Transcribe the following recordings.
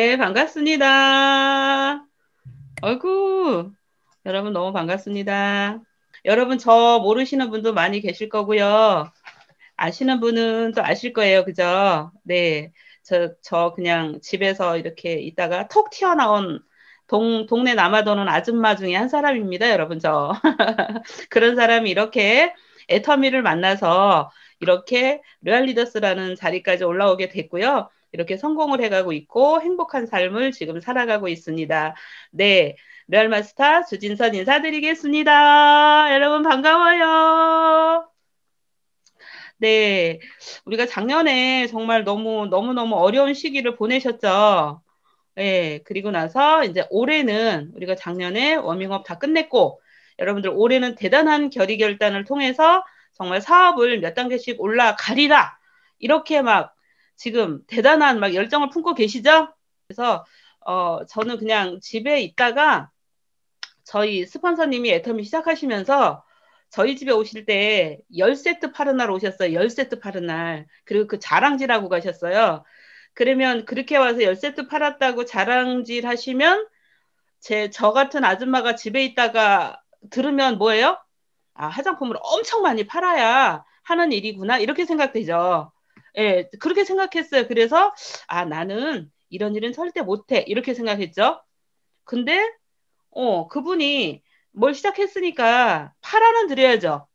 네, 반갑습니다. 아이고, 여러분 너무 반갑습니다. 여러분 저 모르시는 분도 많이 계실 거고요. 아시는 분은 또 아실 거예요. 그죠? 네. 저, 저 그냥 집에서 이렇게 있다가 턱 튀어나온 동, 동네 남아도는 아줌마 중에 한 사람입니다. 여러분 저. 그런 사람이 이렇게 애터미를 만나서 이렇게 레알리더스라는 자리까지 올라오게 됐고요. 이렇게 성공을 해가고 있고 행복한 삶을 지금 살아가고 있습니다. 네. 레알 마스터 주진선 인사드리겠습니다. 여러분 반가워요. 네. 우리가 작년에 정말 너무, 너무너무 어려운 시기를 보내셨죠. 예, 네, 그리고 나서 이제 올해는 우리가 작년에 워밍업 다 끝냈고, 여러분들 올해는 대단한 결의 결단을 통해서 정말 사업을 몇 단계씩 올라가리라! 이렇게 막 지금 대단한 막 열정을 품고 계시죠? 그래서 어, 저는 그냥 집에 있다가 저희 스폰서님이 애터미 시작하시면서 저희 집에 오실 때 10세트 파는 날 오셨어요. 10세트 파는 날. 그리고 그 자랑질하고 가셨어요. 그러면 그렇게 와서 10세트 팔았다고 자랑질 하시면 제 저 같은 아줌마가 집에 있다가 들으면 뭐예요? 아, 화장품을 엄청 많이 팔아야 하는 일이구나. 이렇게 생각되죠. 예, 그렇게 생각했어요. 그래서 아 나는 이런 일은 절대 못해 이렇게 생각했죠. 근데 어 그분이 뭘 시작했으니까 팔아는 드려야죠.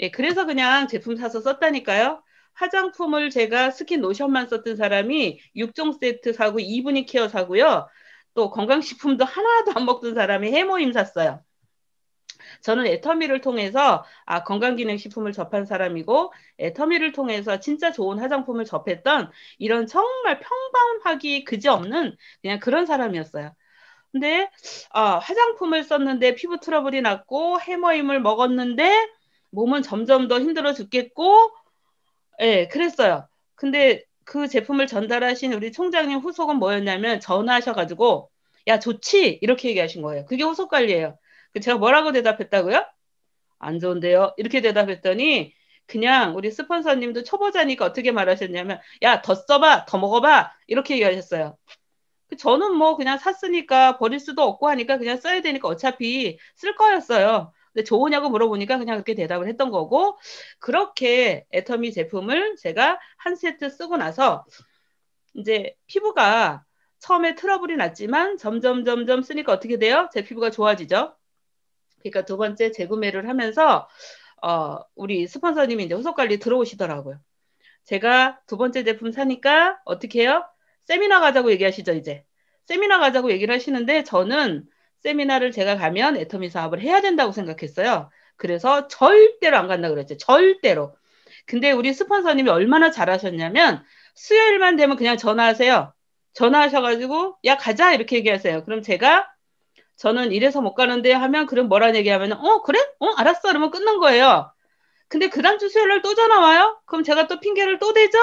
예, 그래서 그냥 제품 사서 썼다니까요. 화장품을 제가 스킨 로션만 썼던 사람이 6종 세트 사고 이분이 케어 사고요. 또 건강식품도 하나도 안 먹던 사람이 해모임 샀어요. 저는 애터미를 통해서 아, 건강기능식품을 접한 사람이고 애터미를 통해서 진짜 좋은 화장품을 접했던 이런 정말 평범하기 그지없는 그냥 그런 사람이었어요. 근데 아, 화장품을 썼는데 피부 트러블이 났고 해머임을 먹었는데 몸은 점점 더 힘들어 죽겠고 예, 그랬어요. 근데 그 제품을 전달하신 우리 총장님 후속은 뭐였냐면 전화하셔가지고 야 좋지 이렇게 얘기하신 거예요. 그게 후속 관리예요. 그 제가 뭐라고 대답했다고요? 안 좋은데요. 이렇게 대답했더니 그냥 우리 스폰서님도 초보자니까 어떻게 말하셨냐면 야 더 써봐 더 먹어봐 이렇게 얘기하셨어요. 그 저는 뭐 그냥 샀으니까 버릴 수도 없고 하니까 그냥 써야 되니까 어차피 쓸 거였어요. 근데 좋으냐고 물어보니까 그냥 그렇게 대답을 했던 거고 그렇게 애터미 제품을 제가 한 세트 쓰고 나서 이제 피부가 처음에 트러블이 났지만 점점 점점 쓰니까 어떻게 돼요? 제 피부가 좋아지죠. 그러니까 두 번째 재구매를 하면서 어, 우리 스폰서님이 이제 후속 관리 들어오시더라고요. 제가 두 번째 제품 사니까 어떻게 해요? 세미나 가자고 얘기하시죠, 이제. 세미나 가자고 얘기를 하시는데 저는 세미나를 제가 가면 애터미 사업을 해야 된다고 생각했어요. 그래서 절대로 안 간다 그랬죠. 절대로. 근데 우리 스폰서님이 얼마나 잘하셨냐면 수요일만 되면 그냥 전화하세요. 전화하셔가지고 야 가자 이렇게 얘기하세요. 그럼 제가 저는 이래서 못 가는데 하면 그럼 뭐라 얘기하면 어 그래? 어 알았어 그러면 끊는 거예요. 근데 그 다음 주 수요일 날 또 전화 와요? 그럼 제가 또 핑계를 또 대죠?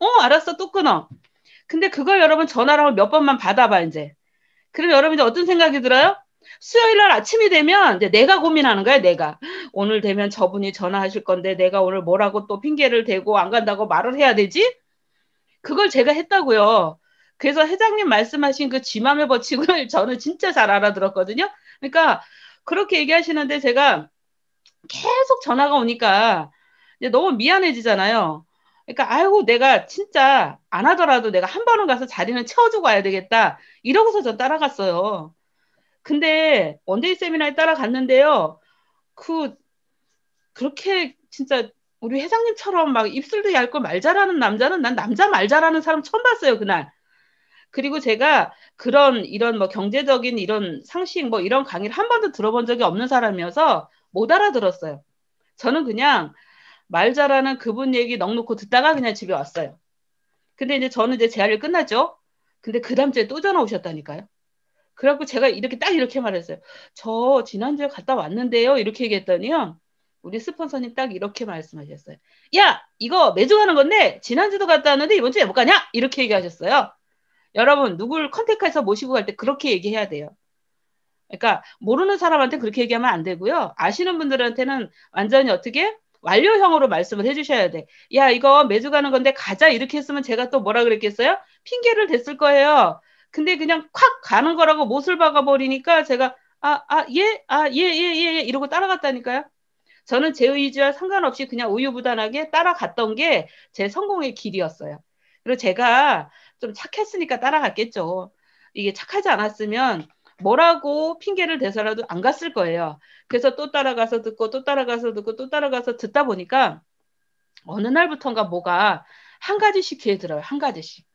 어 알았어 또 끊어. 근데 그걸 여러분 전화를 몇 번만 받아봐 이제. 그럼 여러분 이제 어떤 생각이 들어요? 수요일 날 아침이 되면 이제 내가 고민하는 거야, 내가. 오늘 되면 저분이 전화하실 건데 내가 오늘 뭐라고 또 핑계를 대고 안 간다고 말을 해야 되지? 그걸 제가 했다고요. 그래서 회장님 말씀하신 그 지맘의 법칙을 저는 진짜 잘 알아들었거든요. 그러니까 그렇게 얘기하시는데 제가 계속 전화가 오니까 이제 너무 미안해지잖아요. 그러니까 아이고 내가 진짜 안 하더라도 내가 한 번은 가서 자리는 채워주고 와야 되겠다 이러고서 전 따라갔어요. 근데 원데이 세미나에 따라갔는데요. 그 그렇게 진짜 우리 회장님처럼 막 입술도 얇고 말 잘하는 남자는 난 남자 말 잘하는 사람 처음 봤어요 그날. 그리고 제가 그런 이런 뭐 경제적인 이런 상식 뭐 이런 강의를 한 번도 들어본 적이 없는 사람이어서 못 알아들었어요. 저는 그냥 말 잘하는 그분 얘기 넉놓고 듣다가 그냥 집에 왔어요. 근데 이제 저는 이제 재활을 끝났죠. 근데 그 다음 주에 또 전화 오셨다니까요. 그래갖고 제가 이렇게 딱 이렇게 말했어요. 저 지난주에 갔다 왔는데요. 이렇게 얘기했더니요. 우리 스폰서님 딱 이렇게 말씀하셨어요. 야, 이거 매주 가는 건데 지난주도 갔다 왔는데 이번 주에 못 가냐? 이렇게 얘기하셨어요. 여러분 누굴 컨택해서 모시고 갈 때 그렇게 얘기해야 돼요. 그러니까 모르는 사람한테 그렇게 얘기하면 안 되고요. 아시는 분들한테는 완전히 어떻게 완료형으로 말씀을 해주셔야 돼. 야 이거 매주 가는 건데 가자 이렇게 했으면 제가 또 뭐라 그랬겠어요? 핑계를 댔을 거예요. 근데 그냥 콱 가는 거라고 못을 박아버리니까 제가 아아예아예 예예 아, 예, 예, 예, 이러고 따라갔다니까요. 저는 제 의지와 상관없이 그냥 우유부단하게 따라갔던 게 제 성공의 길이었어요. 그리고 제가 좀 착했으니까 따라갔겠죠. 이게 착하지 않았으면 뭐라고 핑계를 대서라도 안 갔을 거예요. 그래서 또 따라가서 듣고 또 따라가서 듣고 또 따라가서 듣다 보니까 어느 날부턴가 뭐가 한 가지씩 귀에 들어요. 한 가지씩.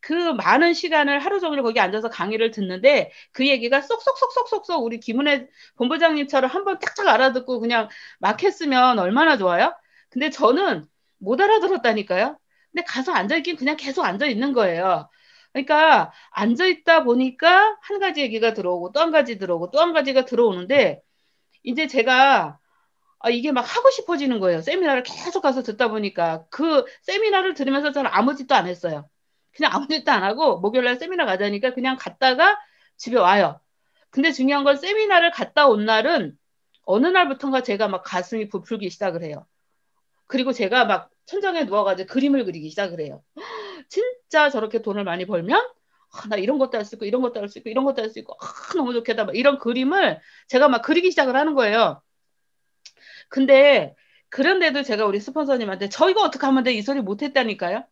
그 많은 시간을 하루 종일 거기 앉아서 강의를 듣는데 그 얘기가 쏙쏙쏙쏙쏙쏙 우리 김은혜 본부장님처럼 한번 쫙쫙 알아듣고 그냥 막 했으면 얼마나 좋아요? 근데 저는 못 알아들었다니까요. 근데 가서 앉아있긴 그냥 계속 앉아있는 거예요. 그러니까 앉아있다 보니까 한 가지 얘기가 들어오고 또 한 가지 들어오고 또 한 가지가 들어오는데 이제 제가 아, 이게 막 하고 싶어지는 거예요. 세미나를 계속 가서 듣다 보니까 그 세미나를 들으면서 저는 아무 짓도 안 했어요. 그냥 아무 짓도 안 하고 목요일날 세미나 가자니까 그냥 갔다가 집에 와요. 근데 중요한 건 세미나를 갔다 온 날은 어느 날부터인가 제가 막 가슴이 부풀기 시작을 해요. 그리고 제가 막 천장에 누워가지고 그림을 그리기 시작을 해요. 진짜 저렇게 돈을 많이 벌면 아, 나 이런 것도 할 수 있고 이런 것도 할 수 있고 이런 것도 할 수 있고 아, 너무 좋겠다. 막 이런 그림을 제가 막 그리기 시작을 하는 거예요. 근데 그런데도 제가 우리 스폰서님한테 저 이거 어떻게 하면 돼? 이 소리 못했다니까요.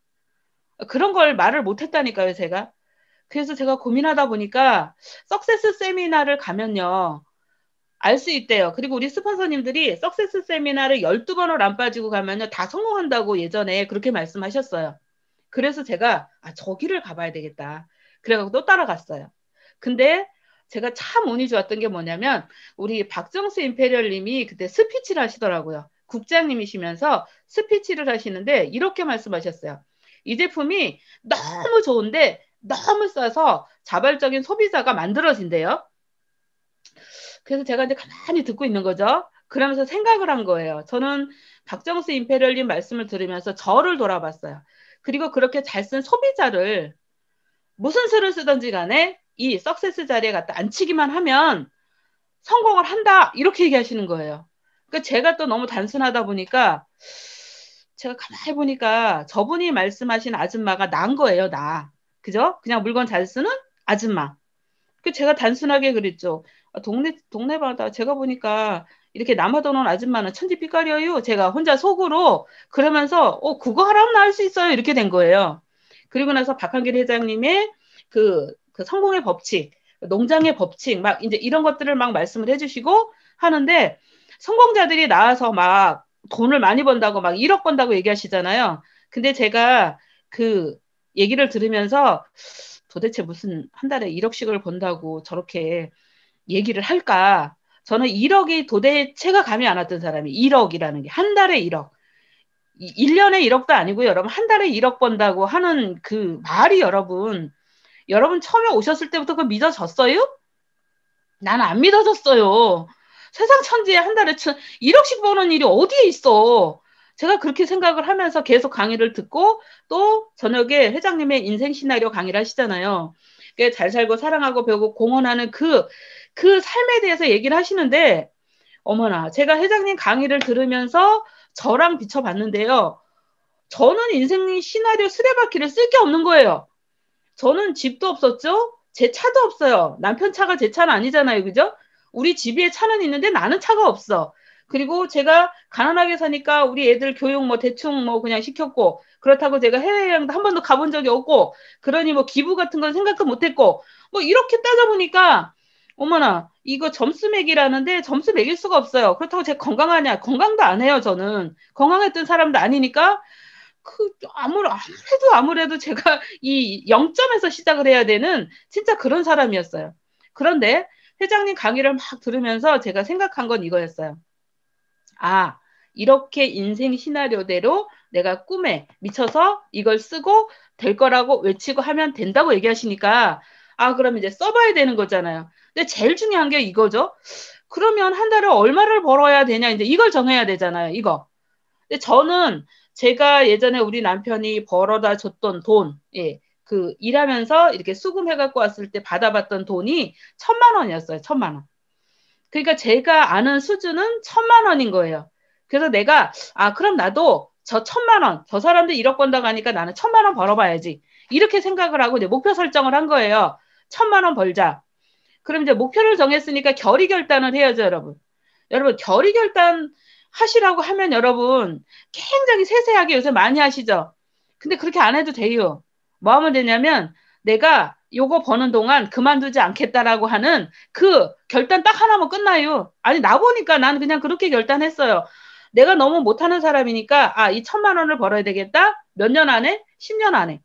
그런 걸 말을 못했다니까요, 제가. 그래서 제가 고민하다 보니까 석세스 세미나를 가면요. 알수 있대요. 그리고 우리 스폰서님들이 석세스 세미나를 12번을 안 빠지고 가면요. 다 성공한다고 예전에 그렇게 말씀하셨어요. 그래서 제가 아, 저기를 가봐야 되겠다. 그래갖고 또 따라갔어요. 근데 제가 참 운이 좋았던 게 뭐냐면 우리 박정수 임페리얼님이 그때 스피치를 하시더라고요. 국장님이시면서 스피치를 하시는데 이렇게 말씀하셨어요. 이 제품이 너무 좋은데 너무 싸서 자발적인 소비자가 만들어진대요. 그래서 제가 이제 가만히 듣고 있는 거죠. 그러면서 생각을 한 거예요. 저는 박정수 임페리얼님 말씀을 들으면서 저를 돌아봤어요. 그리고 그렇게 잘 쓴 소비자를 무슨 수를 쓰든지 간에 이 석세스 자리에 갖다 앉히기만 하면 성공을 한다 이렇게 얘기하시는 거예요. 그 제가 또 너무 단순하다 보니까 제가 가만히 보니까 저분이 말씀하신 아줌마가 난 거예요 나 그죠? 그냥 물건 잘 쓰는 아줌마. 그 제가 단순하게 그랬죠. 아, 동네 동네마다 제가 보니까 이렇게 남아도는 아줌마는 천지 빛깔이려요 제가 혼자 속으로 그러면서 어 그거 하라면 할 수 있어요 이렇게 된 거예요. 그리고 나서 박한길 회장님의 그, 그 성공의 법칙, 농장의 법칙 막 이제 이런 것들을 막 말씀을 해주시고 하는데 성공자들이 나와서 막 돈을 많이 번다고 막 1억 번다고 얘기하시잖아요. 근데 제가 그 얘기를 들으면서 도대체 무슨 한 달에 1억씩을 번다고 저렇게 얘기를 할까? 저는 1억이 도대체가 감이 안 왔던 사람이 1억이라는 게 한 달에 1억. 1년에 1억도 아니고 여러분 한 달에 1억 번다고 하는 그 말이 여러분 여러분 처음에 오셨을 때부터 그거 믿어졌어요? 난 안 믿어졌어요. 세상 천지에 한 달에 천, 1억씩 버는 일이 어디에 있어? 제가 그렇게 생각을 하면서 계속 강의를 듣고 또 저녁에 회장님의 인생 시나리오 강의를 하시잖아요. 잘 살고 사랑하고 배우고 공헌하는 그그 삶에 대해서 얘기를 하시는데 어머나 제가 회장님 강의를 들으면서 저랑 비춰봤는데요. 저는 인생 의 시나리오 수레바퀴를 쓸 게 없는 거예요. 저는 집도 없었죠. 제 차도 없어요. 남편 차가 제 차는 아니잖아요. 그죠? 우리 집에 차는 있는데 나는 차가 없어. 그리고 제가 가난하게 사니까 우리 애들 교육 뭐 대충 뭐 그냥 시켰고 그렇다고 제가 해외여행도 한 번도 가본 적이 없고 그러니 뭐 기부 같은 건 생각도 못했고 뭐 이렇게 따져보니까 어머나 이거 점수 매기라는데 점수 매길 수가 없어요. 그렇다고 제가 건강하냐? 건강도 안 해요. 저는 건강했던 사람도 아니니까 그 아무래, 도 아무래도 제가 이 0점에서 시작을 해야 되는 진짜 그런 사람이었어요. 그런데 회장님 강의를 막 들으면서 제가 생각한 건 이거였어요. 아, 이렇게 인생 시나리오대로 내가 꿈에 미쳐서 이걸 쓰고 될 거라고 외치고 하면 된다고 얘기하시니까 아, 그럼 이제 써봐야 되는 거잖아요. 근데 제일 중요한 게 이거죠. 그러면 한 달에 얼마를 벌어야 되냐 이제 이걸 정해야 되잖아요. 이거. 근데 저는 제가 예전에 우리 남편이 벌어다 줬던 돈, 예, 그 일하면서 이렇게 수금해 갖고 왔을 때 받아봤던 돈이 천만 원이었어요. 천만 원. 그러니까 제가 아는 수준은 천만 원인 거예요. 그래서 내가 아 그럼 나도 저 천만 원, 저 사람들 1억 번다고 하니까 나는 천만 원 벌어봐야지. 이렇게 생각을 하고 내 목표 설정을 한 거예요. 천만 원 벌자. 그럼 이제 목표를 정했으니까 결의 결단을 해야죠, 여러분. 여러분, 결의 결단 하시라고 하면 여러분 굉장히 세세하게 요새 많이 하시죠. 근데 그렇게 안 해도 돼요. 뭐 하면 되냐면 내가 요거 버는 동안 그만두지 않겠다라고 하는 그 결단 딱 하나면 끝나요. 아니 나 보니까 난 그냥 그렇게 결단했어요. 내가 너무 못하는 사람이니까 아이 천만 원을 벌어야 되겠다. 몇 년 안에? 십 년 안에.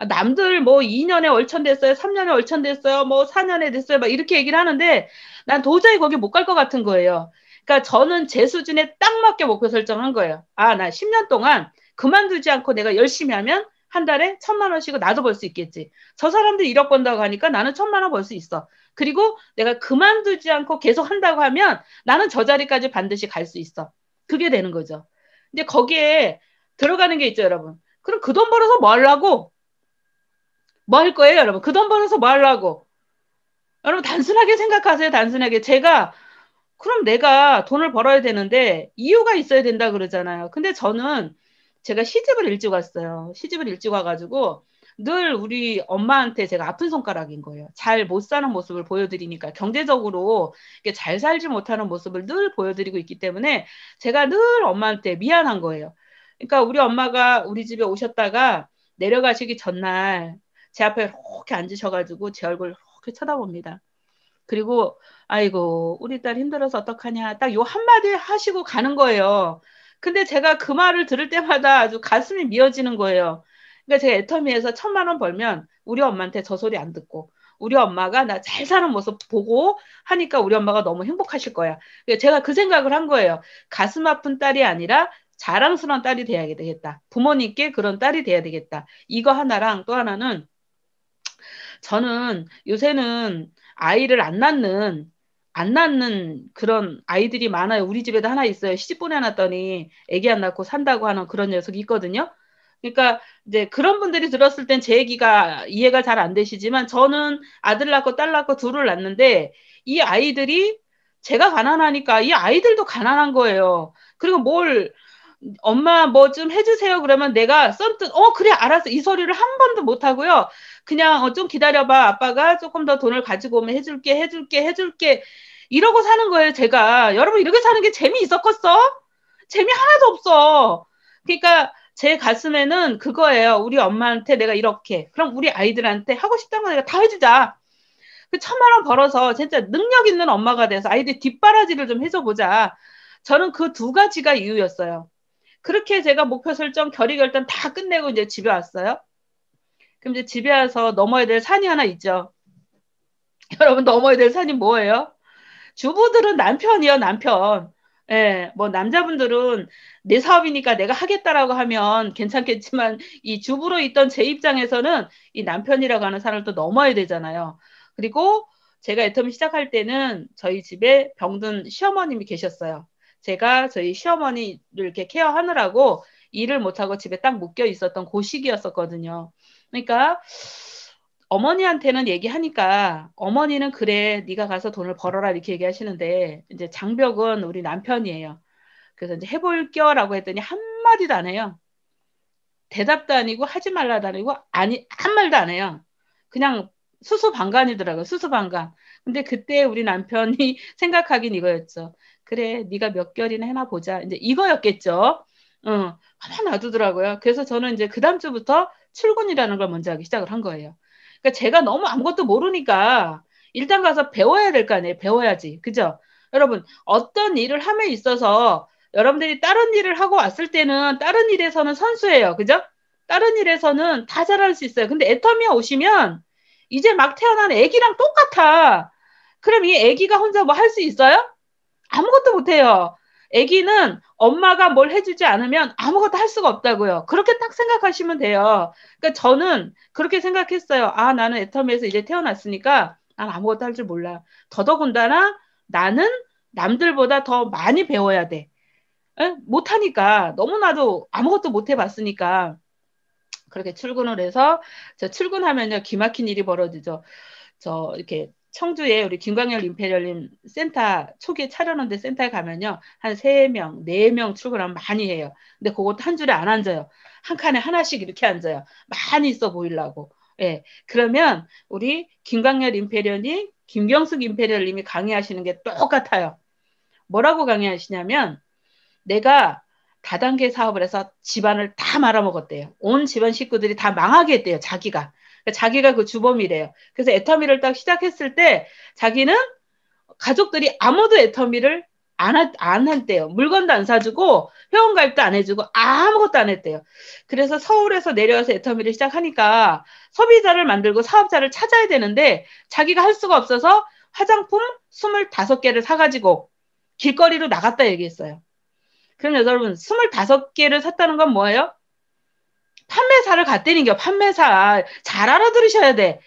아, 남들 뭐 2년에 월천됐어요, 3년에 월천됐어요, 뭐 4년에 됐어요, 막 이렇게 얘기를 하는데 난 도저히 거기 못 갈 것 같은 거예요. 그러니까 저는 제 수준에 딱 맞게 목표 설정한 거예요. 아, 나 10년 동안 그만두지 않고 내가 열심히 하면 한 달에 천만 원씩은 나도 벌 수 있겠지. 저 사람들 1억 번다고 하니까 나는 천만 원 벌 수 있어. 그리고 내가 그만두지 않고 계속 한다고 하면 나는 저 자리까지 반드시 갈 수 있어. 그게 되는 거죠. 근데 거기에 들어가는 게 있죠, 여러분. 그럼 그 돈 벌어서 뭐 하려고? 뭐할 거예요, 여러분? 그 돈 벌어서 뭐 하려고? 여러분, 단순하게 생각하세요, 단순하게. 제가, 그럼 내가 돈을 벌어야 되는데, 이유가 있어야 된다 그러잖아요. 근데 저는 제가 시집을 일찍 왔어요. 시집을 일찍 와가지고, 늘 우리 엄마한테 제가 아픈 손가락인 거예요. 잘 못 사는 모습을 보여드리니까 경제적으로 잘 살지 못하는 모습을 늘 보여드리고 있기 때문에 제가 늘 엄마한테 미안한 거예요. 그러니까 우리 엄마가 우리 집에 오셨다가 내려가시기 전날 제 앞에 이렇게 앉으셔가지고 제 얼굴 이렇게 쳐다봅니다. 그리고 아이고 우리 딸 힘들어서 어떡하냐 딱 요 한마디 하시고 가는 거예요. 근데 제가 그 말을 들을 때마다 아주 가슴이 미어지는 거예요. 그러니까 제가 애터미에서 천만 원 벌면 우리 엄마한테 저 소리 안 듣고 우리 엄마가 나 잘 사는 모습 보고 하니까 우리 엄마가 너무 행복하실 거야. 그니까 제가 그 생각을 한 거예요. 가슴 아픈 딸이 아니라 자랑스러운 딸이 돼야 되겠다. 부모님께 그런 딸이 돼야 되겠다. 이거 하나랑 또 하나는 저는 요새는 아이를 안 낳는 안 낳는 그런 아이들이 많아요. 우리 집에도 하나 있어요. 시집 보내놨더니 아기 안 낳고 산다고 하는 그런 녀석이 있거든요. 그러니까 이제 그런 분들이 들었을 땐 제 얘기가 이해가 잘 안 되시지만 저는 아들 낳고 딸 낳고 둘을 낳는데 이 아이들이 제가 가난하니까 이 아이들도 가난한 거예요. 그리고 뭘 엄마 뭐 좀 해주세요 그러면 내가 썸뜻 어 그래 알았어 이 소리를 한 번도 못 하고요. 그냥 어, 좀 기다려봐. 아빠가 조금 더 돈을 가지고 오면 해줄게, 해줄게, 해줄게. 이러고 사는 거예요, 제가. 여러분, 이렇게 사는 게 재미있었겠어? 재미 하나도 없어. 그러니까 제 가슴에는 그거예요. 우리 엄마한테 내가 이렇게. 그럼 우리 아이들한테 하고 싶다는 거 내가 다 해주자. 그 천만 원 벌어서 진짜 능력 있는 엄마가 돼서 아이들 뒷바라지를 좀 해줘보자. 저는 그 두 가지가 이유였어요. 그렇게 제가 목표 설정, 결의 결단 다 끝내고 이제 집에 왔어요. 그럼 이제 집에 와서 넘어야 될 산이 하나 있죠. 여러분 넘어야 될 산이 뭐예요? 주부들은 남편이요, 남편. 예, 뭐 남자분들은 내 사업이니까 내가 하겠다라고 하면 괜찮겠지만 이 주부로 있던 제 입장에서는 이 남편이라고 하는 산을 또 넘어야 되잖아요. 그리고 제가 애텀 시작할 때는 저희 집에 병든 시어머님이 계셨어요. 제가 저희 시어머니를 이렇게 케어하느라고 일을 못하고 집에 딱 묶여 있었던 고그시기었거든요 그러니까 어머니한테는 얘기하니까 어머니는 그래 네가 가서 돈을 벌어라 이렇게 얘기하시는데 이제 장벽은 우리 남편이에요. 그래서 이제 해볼게라고 했더니 한 마디도 안 해요. 대답도 아니고 하지 말라도 아니고 아니 한 말도 안 해요. 그냥 수수방관이더라고요. 수수방관. 근데 그때 우리 남편이 생각하긴 이거였죠. 그래 네가 몇 개월이나 해나 보자. 이제 이거였겠죠. 응, 가만 놔두더라고요. 그래서 저는 이제 그 다음 주부터 출근이라는 걸 먼저 하기 시작을 한 거예요. 그러니까 제가 너무 아무것도 모르니까 일단 가서 배워야 될 거 아니에요. 배워야지. 그죠? 여러분, 어떤 일을 함에 있어서 여러분들이 다른 일을 하고 왔을 때는 다른 일에서는 선수예요. 그죠? 다른 일에서는 다 잘할 수 있어요. 근데 애터미아 오시면 이제 막 태어난 애기랑 똑같아. 그럼 이 애기가 혼자 뭐 할 수 있어요? 아무것도 못해요. 아기는 엄마가 뭘 해주지 않으면 아무것도 할 수가 없다고요. 그렇게 딱 생각하시면 돼요. 그러니까 저는 그렇게 생각했어요. 아, 나는 애터미에서 이제 태어났으니까 난 아무것도 할 줄 몰라. 더더군다나 나는 남들보다 더 많이 배워야 돼. 에? 못하니까 너무나도 아무것도 못 해봤으니까 그렇게 출근을 해서 저 출근하면요 기막힌 일이 벌어지죠. 저 이렇게 청주에 우리 김광열 임페리얼린 센터 초기에 차려놓은데 센터에 가면요 한 세 명 네명 네 출근하면 많이 해요. 근데 그것도 한 줄에 안 앉아요. 한 칸에 하나씩 이렇게 앉아요. 많이 있어 보이려고. 예. 그러면 우리 김광열 임페리얼님, 김경숙 임페리얼님이 강의하시는 게 똑같아요. 뭐라고 강의하시냐면 내가 다단계 사업을 해서 집안을 다 말아먹었대요. 온 집안 식구들이 다 망하게 했대요. 자기가. 그러니까 자기가 그 주범이래요. 그래서 애터미를 딱 시작했을 때 자기는 가족들이 아무도 애터미를 안, 하, 안 한대요. 물건도 안 사주고 회원 가입도 안 해주고 아무것도 안 했대요. 그래서 서울에서 내려와서 애터미를 시작하니까 소비자를 만들고 사업자를 찾아야 되는데 자기가 할 수가 없어서 화장품 25개를 사가지고 길거리로 나갔다 얘기했어요. 그럼 여러분 25개를 샀다는 건 뭐예요? 판매사를 갔다는 게 판매사 잘 알아들으셔야 돼.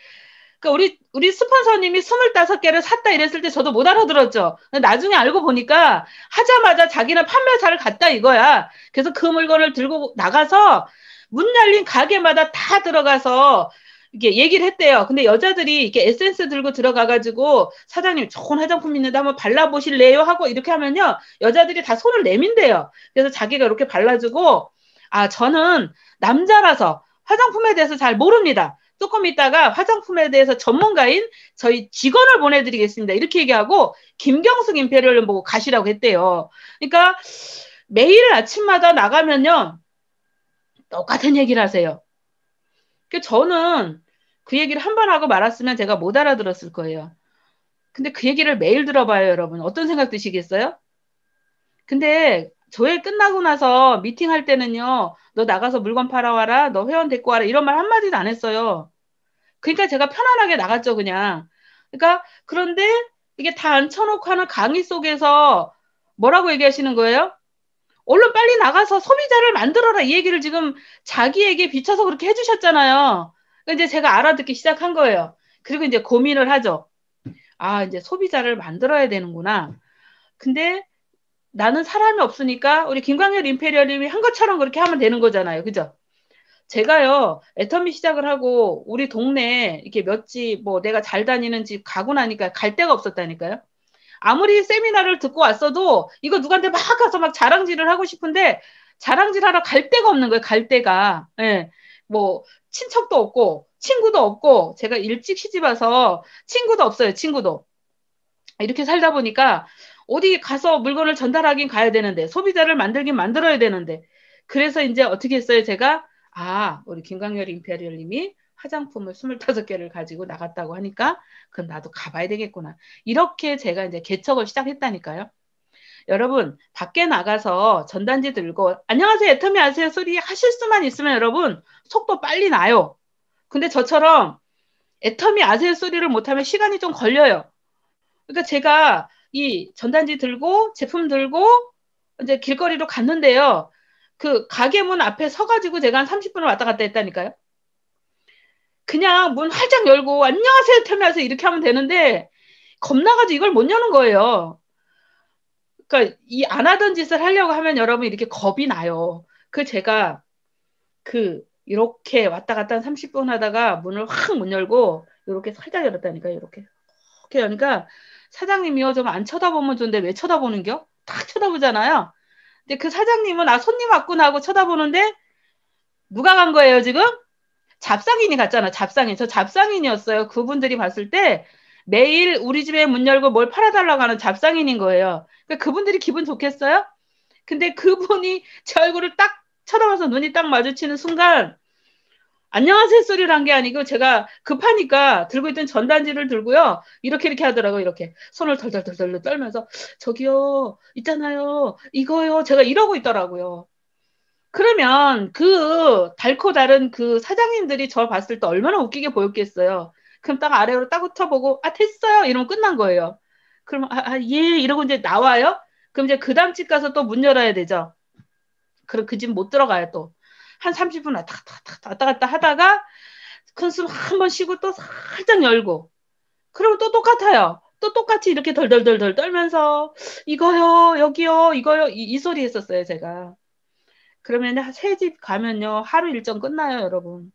그러니까 우리 우리 스폰서님이 스물다섯 개를 샀다 이랬을 때 저도 못 알아들었죠. 나중에 알고 보니까 하자마자 자기는 판매사를 갔다 이거야. 그래서 그 물건을 들고 나가서 문 열린 가게마다 다 들어가서 이게 얘기를 했대요. 근데 여자들이 이렇게 에센스 들고 들어가가지고 사장님 좋은 화장품 있는데 한번 발라보실래요? 하고 이렇게 하면요. 여자들이 다 손을 내민대요. 그래서 자기가 이렇게 발라주고 아, 저는 남자라서 화장품에 대해서 잘 모릅니다. 조금 있다가 화장품에 대해서 전문가인 저희 직원을 보내드리겠습니다. 이렇게 얘기하고 김경숙 임페리얼을 보고 가시라고 했대요. 그러니까 매일 아침마다 나가면요. 똑같은 얘기를 하세요. 그 저는 그 얘기를 한 번 하고 말았으면 제가 못 알아들었을 거예요. 근데 그 얘기를 매일 들어봐요, 여러분. 어떤 생각 드시겠어요? 근데 저의 끝나고 나서 미팅할 때는요. 너 나가서 물건 팔아와라, 너 회원 데리고 와라 이런 말 한마디도 안 했어요. 그러니까 제가 편안하게 나갔죠 그냥. 그러니까 그런데 이게 다 앉혀놓고 하는 강의 속에서 뭐라고 얘기하시는 거예요? 얼른 빨리 나가서 소비자를 만들어라 이 얘기를 지금 자기에게 비춰서 그렇게 해주셨잖아요. 그러니까 이제 제가 알아듣기 시작한 거예요. 그리고 이제 고민을 하죠. 아, 이제 소비자를 만들어야 되는구나. 근데 나는 사람이 없으니까 우리 김광열 임페리얼님이 한 것처럼 그렇게 하면 되는 거잖아요. 그죠? 제가요, 애터미 시작을 하고 우리 동네 에 이렇게 몇 집, 뭐 내가 잘 다니는 집 가고 나니까 갈 데가 없었다니까요. 아무리 세미나를 듣고 왔어도 이거 누구한테 막 가서 막 자랑질을 하고 싶은데 자랑질 하러 갈 데가 없는 거예요. 갈 데가. 예. 뭐 친척도 없고 친구도 없고 제가 일찍 시집 와서 친구도 없어요. 친구도. 이렇게 살다 보니까 어디 가서 물건을 전달하긴 가야 되는데 소비자를 만들긴 만들어야 되는데 그래서 이제 어떻게 했어요? 제가 아 우리 김광열 임페리얼님이 화장품을 25개를 가지고 나갔다고 하니까 그럼 나도 가봐야 되겠구나. 이렇게 제가 이제 개척을 시작했다니까요. 여러분 밖에 나가서 전단지 들고 안녕하세요 애터미 아세요 소리 하실 수만 있으면 여러분 속도 빨리 나요. 근데 저처럼 애터미 아세요 소리를 못하면 시간이 좀 걸려요. 그러니까 제가 이 전단지 들고 제품 들고 이제 길거리로 갔는데요. 그 가게 문 앞에 서가지고 제가 한 30분을 왔다 갔다 했다니까요. 그냥 문 활짝 열고 안녕하세요 태면서 이렇게 하면 되는데 겁나가지고 이걸 못 여는 거예요. 그러니까 이 안 하던 짓을 하려고 하면 여러분 이렇게 겁이 나요. 그 제가 그 이렇게 왔다 갔다 한 30분 하다가 문을 확 문 열고 이렇게 살짝 열었다니까 요 이렇게 이렇게 하니까 사장님이요 좀 안 쳐다보면 좋은데 왜 쳐다보는겨? 딱 쳐다보잖아요. 근데 그 사장님은 아 손님 왔구나 하고 쳐다보는데 누가 간 거예요 지금? 잡상인이 갔잖아 잡상인 저 잡상인이었어요. 그분들이 봤을 때 매일 우리 집에 문 열고 뭘 팔아달라고 하는 잡상인인 거예요. 그러니까 그분들이 기분 좋겠어요? 근데 그분이 제 얼굴을 딱 쳐다봐서 눈이 딱 마주치는 순간 안녕하세요 소리를 한 게 아니고 제가 급하니까 들고 있던 전단지를 들고요. 이렇게 이렇게 하더라고 이렇게 손을 덜덜덜덜 떨면서 저기요 있잖아요 이거요 제가 이러고 있더라고요. 그러면 그 달코 다른 그 사장님들이 저 봤을 때 얼마나 웃기게 보였겠어요. 그럼 딱 아래로 딱고 쳐보고 아 됐어요 이러면 끝난 거예요. 그럼 아, 아, 예 이러고 이제 나와요. 그럼 이제 그 다음 집 가서 또 문 열어야 되죠. 그럼 그 집 못 들어가요 또. 한 30분 왔다 갔다, 갔다, 왔다 갔다 하다가 큰 숨 한 번 쉬고 또 살짝 열고 그러면 또 똑같아요. 또 똑같이 이렇게 덜덜덜덜 떨면서 이거요 여기요 이거요 이, 이 소리 했었어요 제가 그러면 새 집 가면요 하루 일정 끝나요 여러분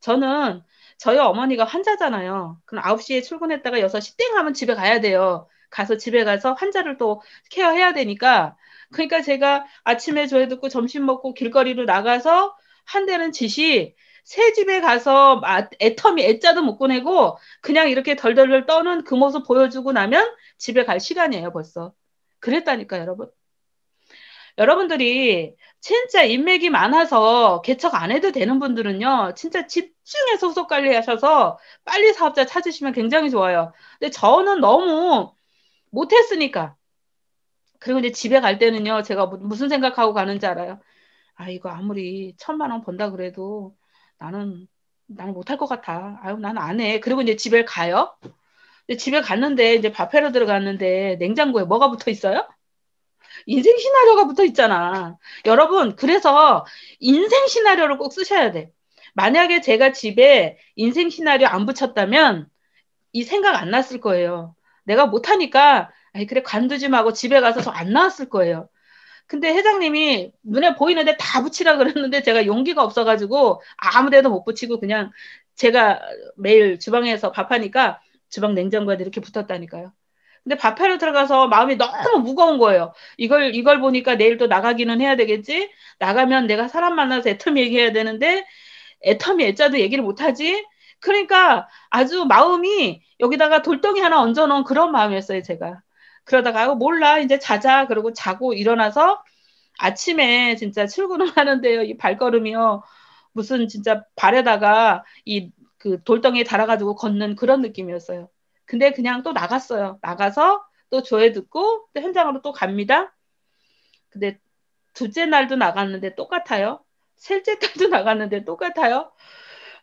저는 저희 어머니가 환자잖아요 그럼 9시에 출근했다가 6시 땡 하면 집에 가야 돼요 가서 집에 가서 환자를 또 케어해야 되니까 그러니까 제가 아침에 조회 듣고 점심 먹고 길거리로 나가서 한대는 짓이 새 집에 가서 아, 애터미 애자도 못 꺼내고 그냥 이렇게 덜덜덜 떠는 그 모습 보여주고 나면 집에 갈 시간이에요 벌써. 그랬다니까 여러분. 여러분들이 진짜 인맥이 많아서 개척 안 해도 되는 분들은요, 진짜 집중해서 소속 관리하셔서 빨리 사업자 찾으시면 굉장히 좋아요. 근데 저는 너무 못했으니까 그리고 이제 집에 갈 때는요, 제가 무슨 생각하고 가는지 알아요. 아, 이거 아무리 천만 원 번다 그래도 나는, 나는 못할 것 같아. 아유, 나는 안 해. 그리고 이제 집에 가요. 집에 갔는데, 이제 밥해러 들어갔는데, 냉장고에 뭐가 붙어 있어요? 인생 시나리오가 붙어 있잖아. 여러분, 그래서 인생 시나리오를 꼭 쓰셔야 돼. 만약에 제가 집에 인생 시나리오 안 붙였다면, 이 생각 안 났을 거예요. 내가 못하니까 아니 그래 관두지 말고 집에 가서 저 안 나왔을 거예요. 근데 회장님이 눈에 보이는데 다 붙이라 그랬는데 제가 용기가 없어가지고 아무데도 못 붙이고 그냥 제가 매일 주방에서 밥하니까 주방 냉장고에 이렇게 붙었다니까요. 근데 밥하러 들어가서 마음이 너무 무거운 거예요. 이걸 이걸 보니까 내일 또 나가기는 해야 되겠지. 나가면 내가 사람 만나서 애텀 얘기해야 되는데 애텀이 애자도 얘기를 못 하지. 그러니까 아주 마음이 여기다가 돌덩이 하나 얹어놓은 그런 마음이었어요 제가. 그러다가 몰라 이제 자자 그러고 자고 일어나서 아침에 진짜 출근을 하는데요. 이 발걸음이요. 무슨 진짜 발에다가 이 그 돌덩이에 달아가지고 걷는 그런 느낌이었어요. 근데 그냥 또 나갔어요. 나가서 또 조회 듣고 또 현장으로 또 갑니다. 근데 둘째 날도 나갔는데 똑같아요. 셋째 날도 나갔는데 똑같아요.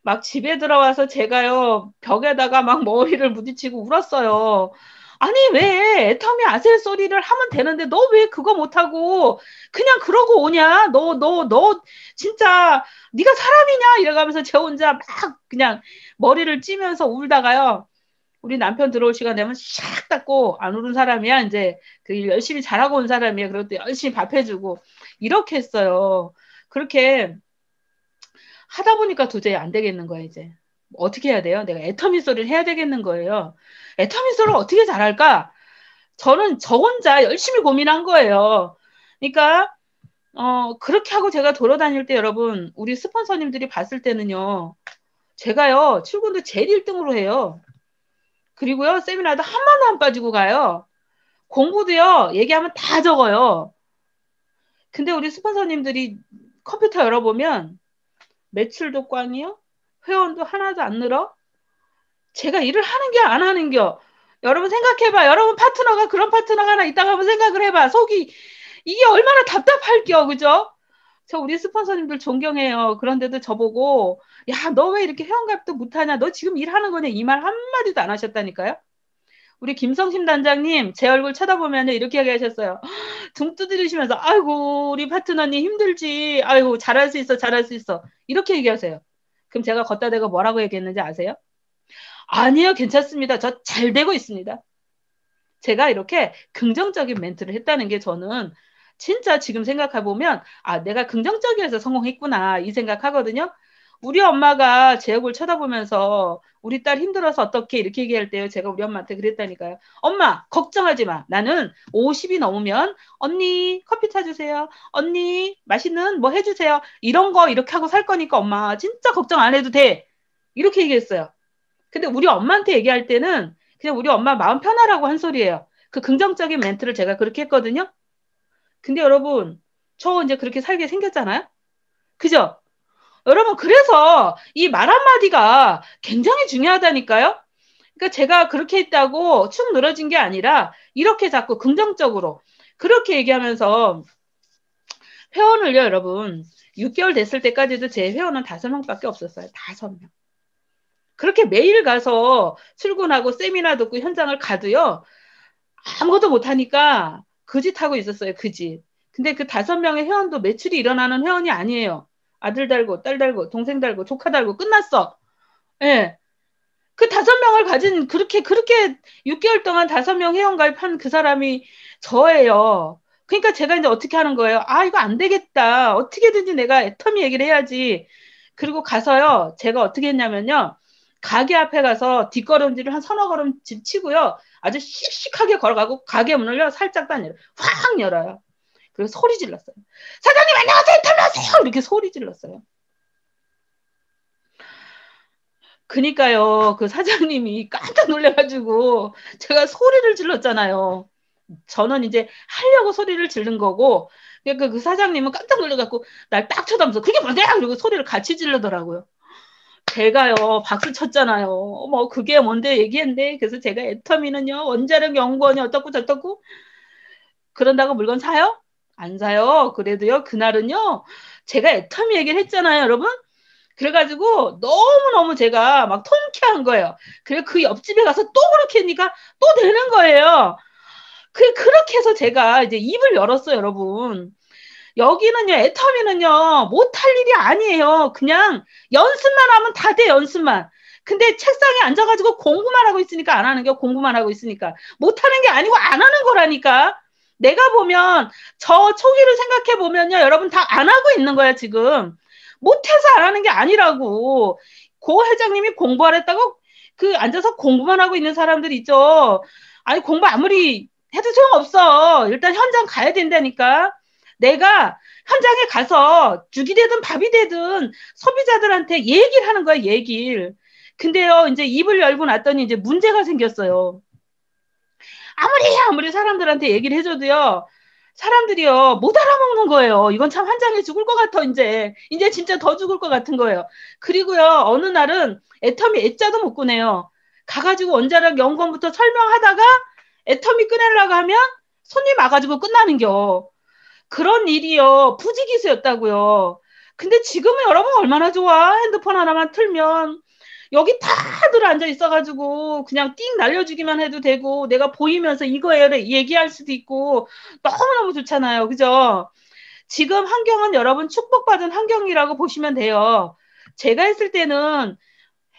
막 집에 들어와서 제가요 벽에다가 막 머리를 부딪히고 울었어요. 아니 왜 애터미 아셀 소리를 하면 되는데 너 왜 그거 못하고 그냥 그러고 오냐 너 너너 너, 너 진짜 네가 사람이냐 이래가면서 저 혼자 막 그냥 머리를 찌면서 울다가요 우리 남편 들어올 시간 되면 샥 닦고 안 우는 사람이야 이제 그 열심히 잘하고 온 사람이야 그리고 열심히 밥 해주고 이렇게 했어요 그렇게 하다 보니까 도저히 안 되겠는 거야 이제 어떻게 해야 돼요? 내가 애터미소를 해야 되겠는 거예요. 애터미소를 어떻게 잘할까? 저는 저 혼자 열심히 고민한 거예요. 그러니까 어, 그렇게 하고 제가 돌아다닐 때 여러분, 우리 스폰서님들이 봤을 때는요, 제가요, 출근도 제일 1등으로 해요. 그리고요, 세미나도 한번도안 빠지고 가요. 공부도요, 얘기하면 다 적어요. 근데 우리 스폰서님들이 컴퓨터 열어보면, 매출도 꽝이요? 회원도 하나도 안 늘어? 제가 일을 하는게 안 하는겨? 여러분 생각해봐. 여러분 파트너가 그런 파트너가 하나 있다고 한번 생각을 해봐. 속이 이게 얼마나 답답할겨, 그죠? 저 우리 스폰서님들 존경해요. 그런데도 저보고 야 너 왜 이렇게 회원가입도 못하냐? 너 지금 일하는 거냐? 이 말 한마디도 안 하셨다니까요. 우리 김성심 단장님 제 얼굴 쳐다보면 이렇게 얘기하셨어요. 등 두드리시면서 아이고 우리 파트너님 힘들지. 아이고 잘할 수 있어 잘할 수 있어 이렇게 얘기하세요. 그럼 제가 걷다 대고 뭐라고 얘기했는지 아세요? 아니요, 괜찮습니다. 저 잘 되고 있습니다. 제가 이렇게 긍정적인 멘트를 했다는 게 저는 진짜 지금 생각해보면, 아, 내가 긍정적이어서 성공했구나, 이 생각하거든요. 우리 엄마가 제 얼굴 쳐다보면서 우리 딸 힘들어서 어떻게 이렇게 얘기할 때요. 제가 우리 엄마한테 그랬다니까요. 엄마 걱정하지 마. 나는 50이 넘으면 언니 커피 타주세요. 언니 맛있는 뭐 해주세요. 이런 거 이렇게 하고 살 거니까 엄마 진짜 걱정 안 해도 돼. 이렇게 얘기했어요. 근데 우리 엄마한테 얘기할 때는 그냥 우리 엄마 마음 편하라고 한 소리예요. 그 긍정적인 멘트를 제가 그렇게 했거든요. 근데 여러분 저 이제 그렇게 살게 생겼잖아요. 그죠? 여러분, 그래서 이 말 한마디가 굉장히 중요하다니까요? 그러니까 제가 그렇게 했다고 축 늘어진 게 아니라 이렇게 자꾸 긍정적으로 그렇게 얘기하면서 회원을요, 여러분. 6개월 됐을 때까지도 제 회원은 5명밖에 없었어요. 5명. 그렇게 매일 가서 출근하고 세미나 듣고 현장을 가도요. 아무것도 못하니까 그짓 하고 있었어요. 그 짓. 근데 그 다섯 명의 회원도 매출이 일어나는 회원이 아니에요. 아들 달고 딸 달고 동생 달고 조카 달고 끝났어. 예. 그 다섯 명을 가진 그렇게 그렇게 6개월 동안 다섯 명 회원 가입한 그 사람이 저예요. 그러니까 제가 이제 어떻게 하는 거예요? 아 이거 안 되겠다. 어떻게든지 내가 애터미 얘기를 해야지. 그리고 가서요. 제가 어떻게 했냐면요. 가게 앞에 가서 뒷걸음질을 한 서너 걸음 치고요. 아주 씩씩하게 걸어가고 가게 문을요. 살짝 다니어요확 열어요. 그래서 소리 질렀어요. 사장님 안녕하세요. 털나세요. 이렇게 소리 질렀어요. 그니까요. 그 사장님이 깜짝 놀래가지고 제가 소리를 질렀잖아요. 저는 이제 하려고 소리를 질른 거고 그러니까 그 사장님은 깜짝 놀래갖고 날 딱 쳐다보면서 그게 뭔데야? 그리고 소리를 같이 질르더라고요. 제가요 박수 쳤잖아요. 뭐 그게 뭔데 얘기했는데 그래서 제가 애터미는요 원자력 연구원이 어떻고 저떻고 그런다고 물건 사요? 안 사요. 그래도요, 그날은요, 제가 애터미 얘기를 했잖아요, 여러분. 그래가지고 너무너무 제가 막 통쾌한 거예요. 그래서 그 옆집에 가서 또 그렇게 하니까 또 되는 거예요. 그, 그렇게 해서 제가 이제 입을 열었어요, 여러분. 여기는요, 애터미는요, 못할 일이 아니에요. 그냥 연습만 하면 다 돼, 연습만. 근데 책상에 앉아가지고 공부만 하고 있으니까 안 하는 게 공부만 하고 있으니까. 못하는 게 아니고 안 하는 거라니까. 내가 보면 저 초기를 생각해 보면요, 여러분 다 안 하고 있는 거야 지금. 못해서 안 하는 게 아니라고. 고 회장님이 공부를 했다고 그 앉아서 공부만 하고 있는 사람들 있죠. 아니 공부 아무리 해도 소용없어. 일단 현장 가야 된다니까. 내가 현장에 가서 죽이 되든 밥이 되든 소비자들한테 얘기를 하는 거야, 얘기를. 근데요, 이제 입을 열고 났더니 이제 문제가 생겼어요. 아무리 아무리 사람들한테 얘기를 해줘도요. 사람들이요 못 알아먹는 거예요. 이건 참환장해 죽을 것 같아 이제 이제 진짜 더 죽을 것 같은 거예요. 그리고요 어느 날은 애터미 애자도 못꾸네요 가가지고 원자력 연구원부터 설명하다가 애터미끊내려고 하면 손님 와가지고 끝나는겨. 그런 일이요 부지기수였다고요. 근데 지금은 여러분 얼마나 좋아 핸드폰 하나만 틀면 여기 다들 앉아 있어가지고 그냥 띵 날려주기만 해도 되고 내가 보이면서 이거예요 얘기할 수도 있고 너무너무 좋잖아요. 그죠? 지금 환경은 여러분 축복받은 환경이라고 보시면 돼요. 제가 했을 때는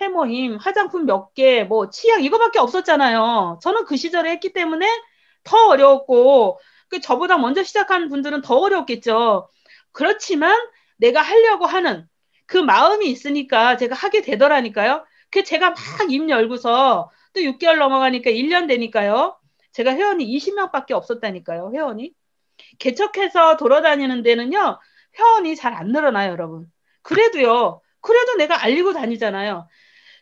해모임, 화장품 몇 개, 뭐 치약 이거밖에 없었잖아요. 저는 그 시절에 했기 때문에 더 어려웠고 그 저보다 먼저 시작한 분들은 더 어려웠겠죠. 그렇지만 내가 하려고 하는 그 마음이 있으니까 제가 하게 되더라니까요. 그 제가 막 입 열고서 또 6개월 넘어가니까 1년 되니까요. 제가 회원이 20명밖에 없었다니까요. 회원이. 개척해서 돌아다니는 데는요. 회원이 잘 안 늘어나요, 여러분. 그래도요. 그래도 내가 알리고 다니잖아요.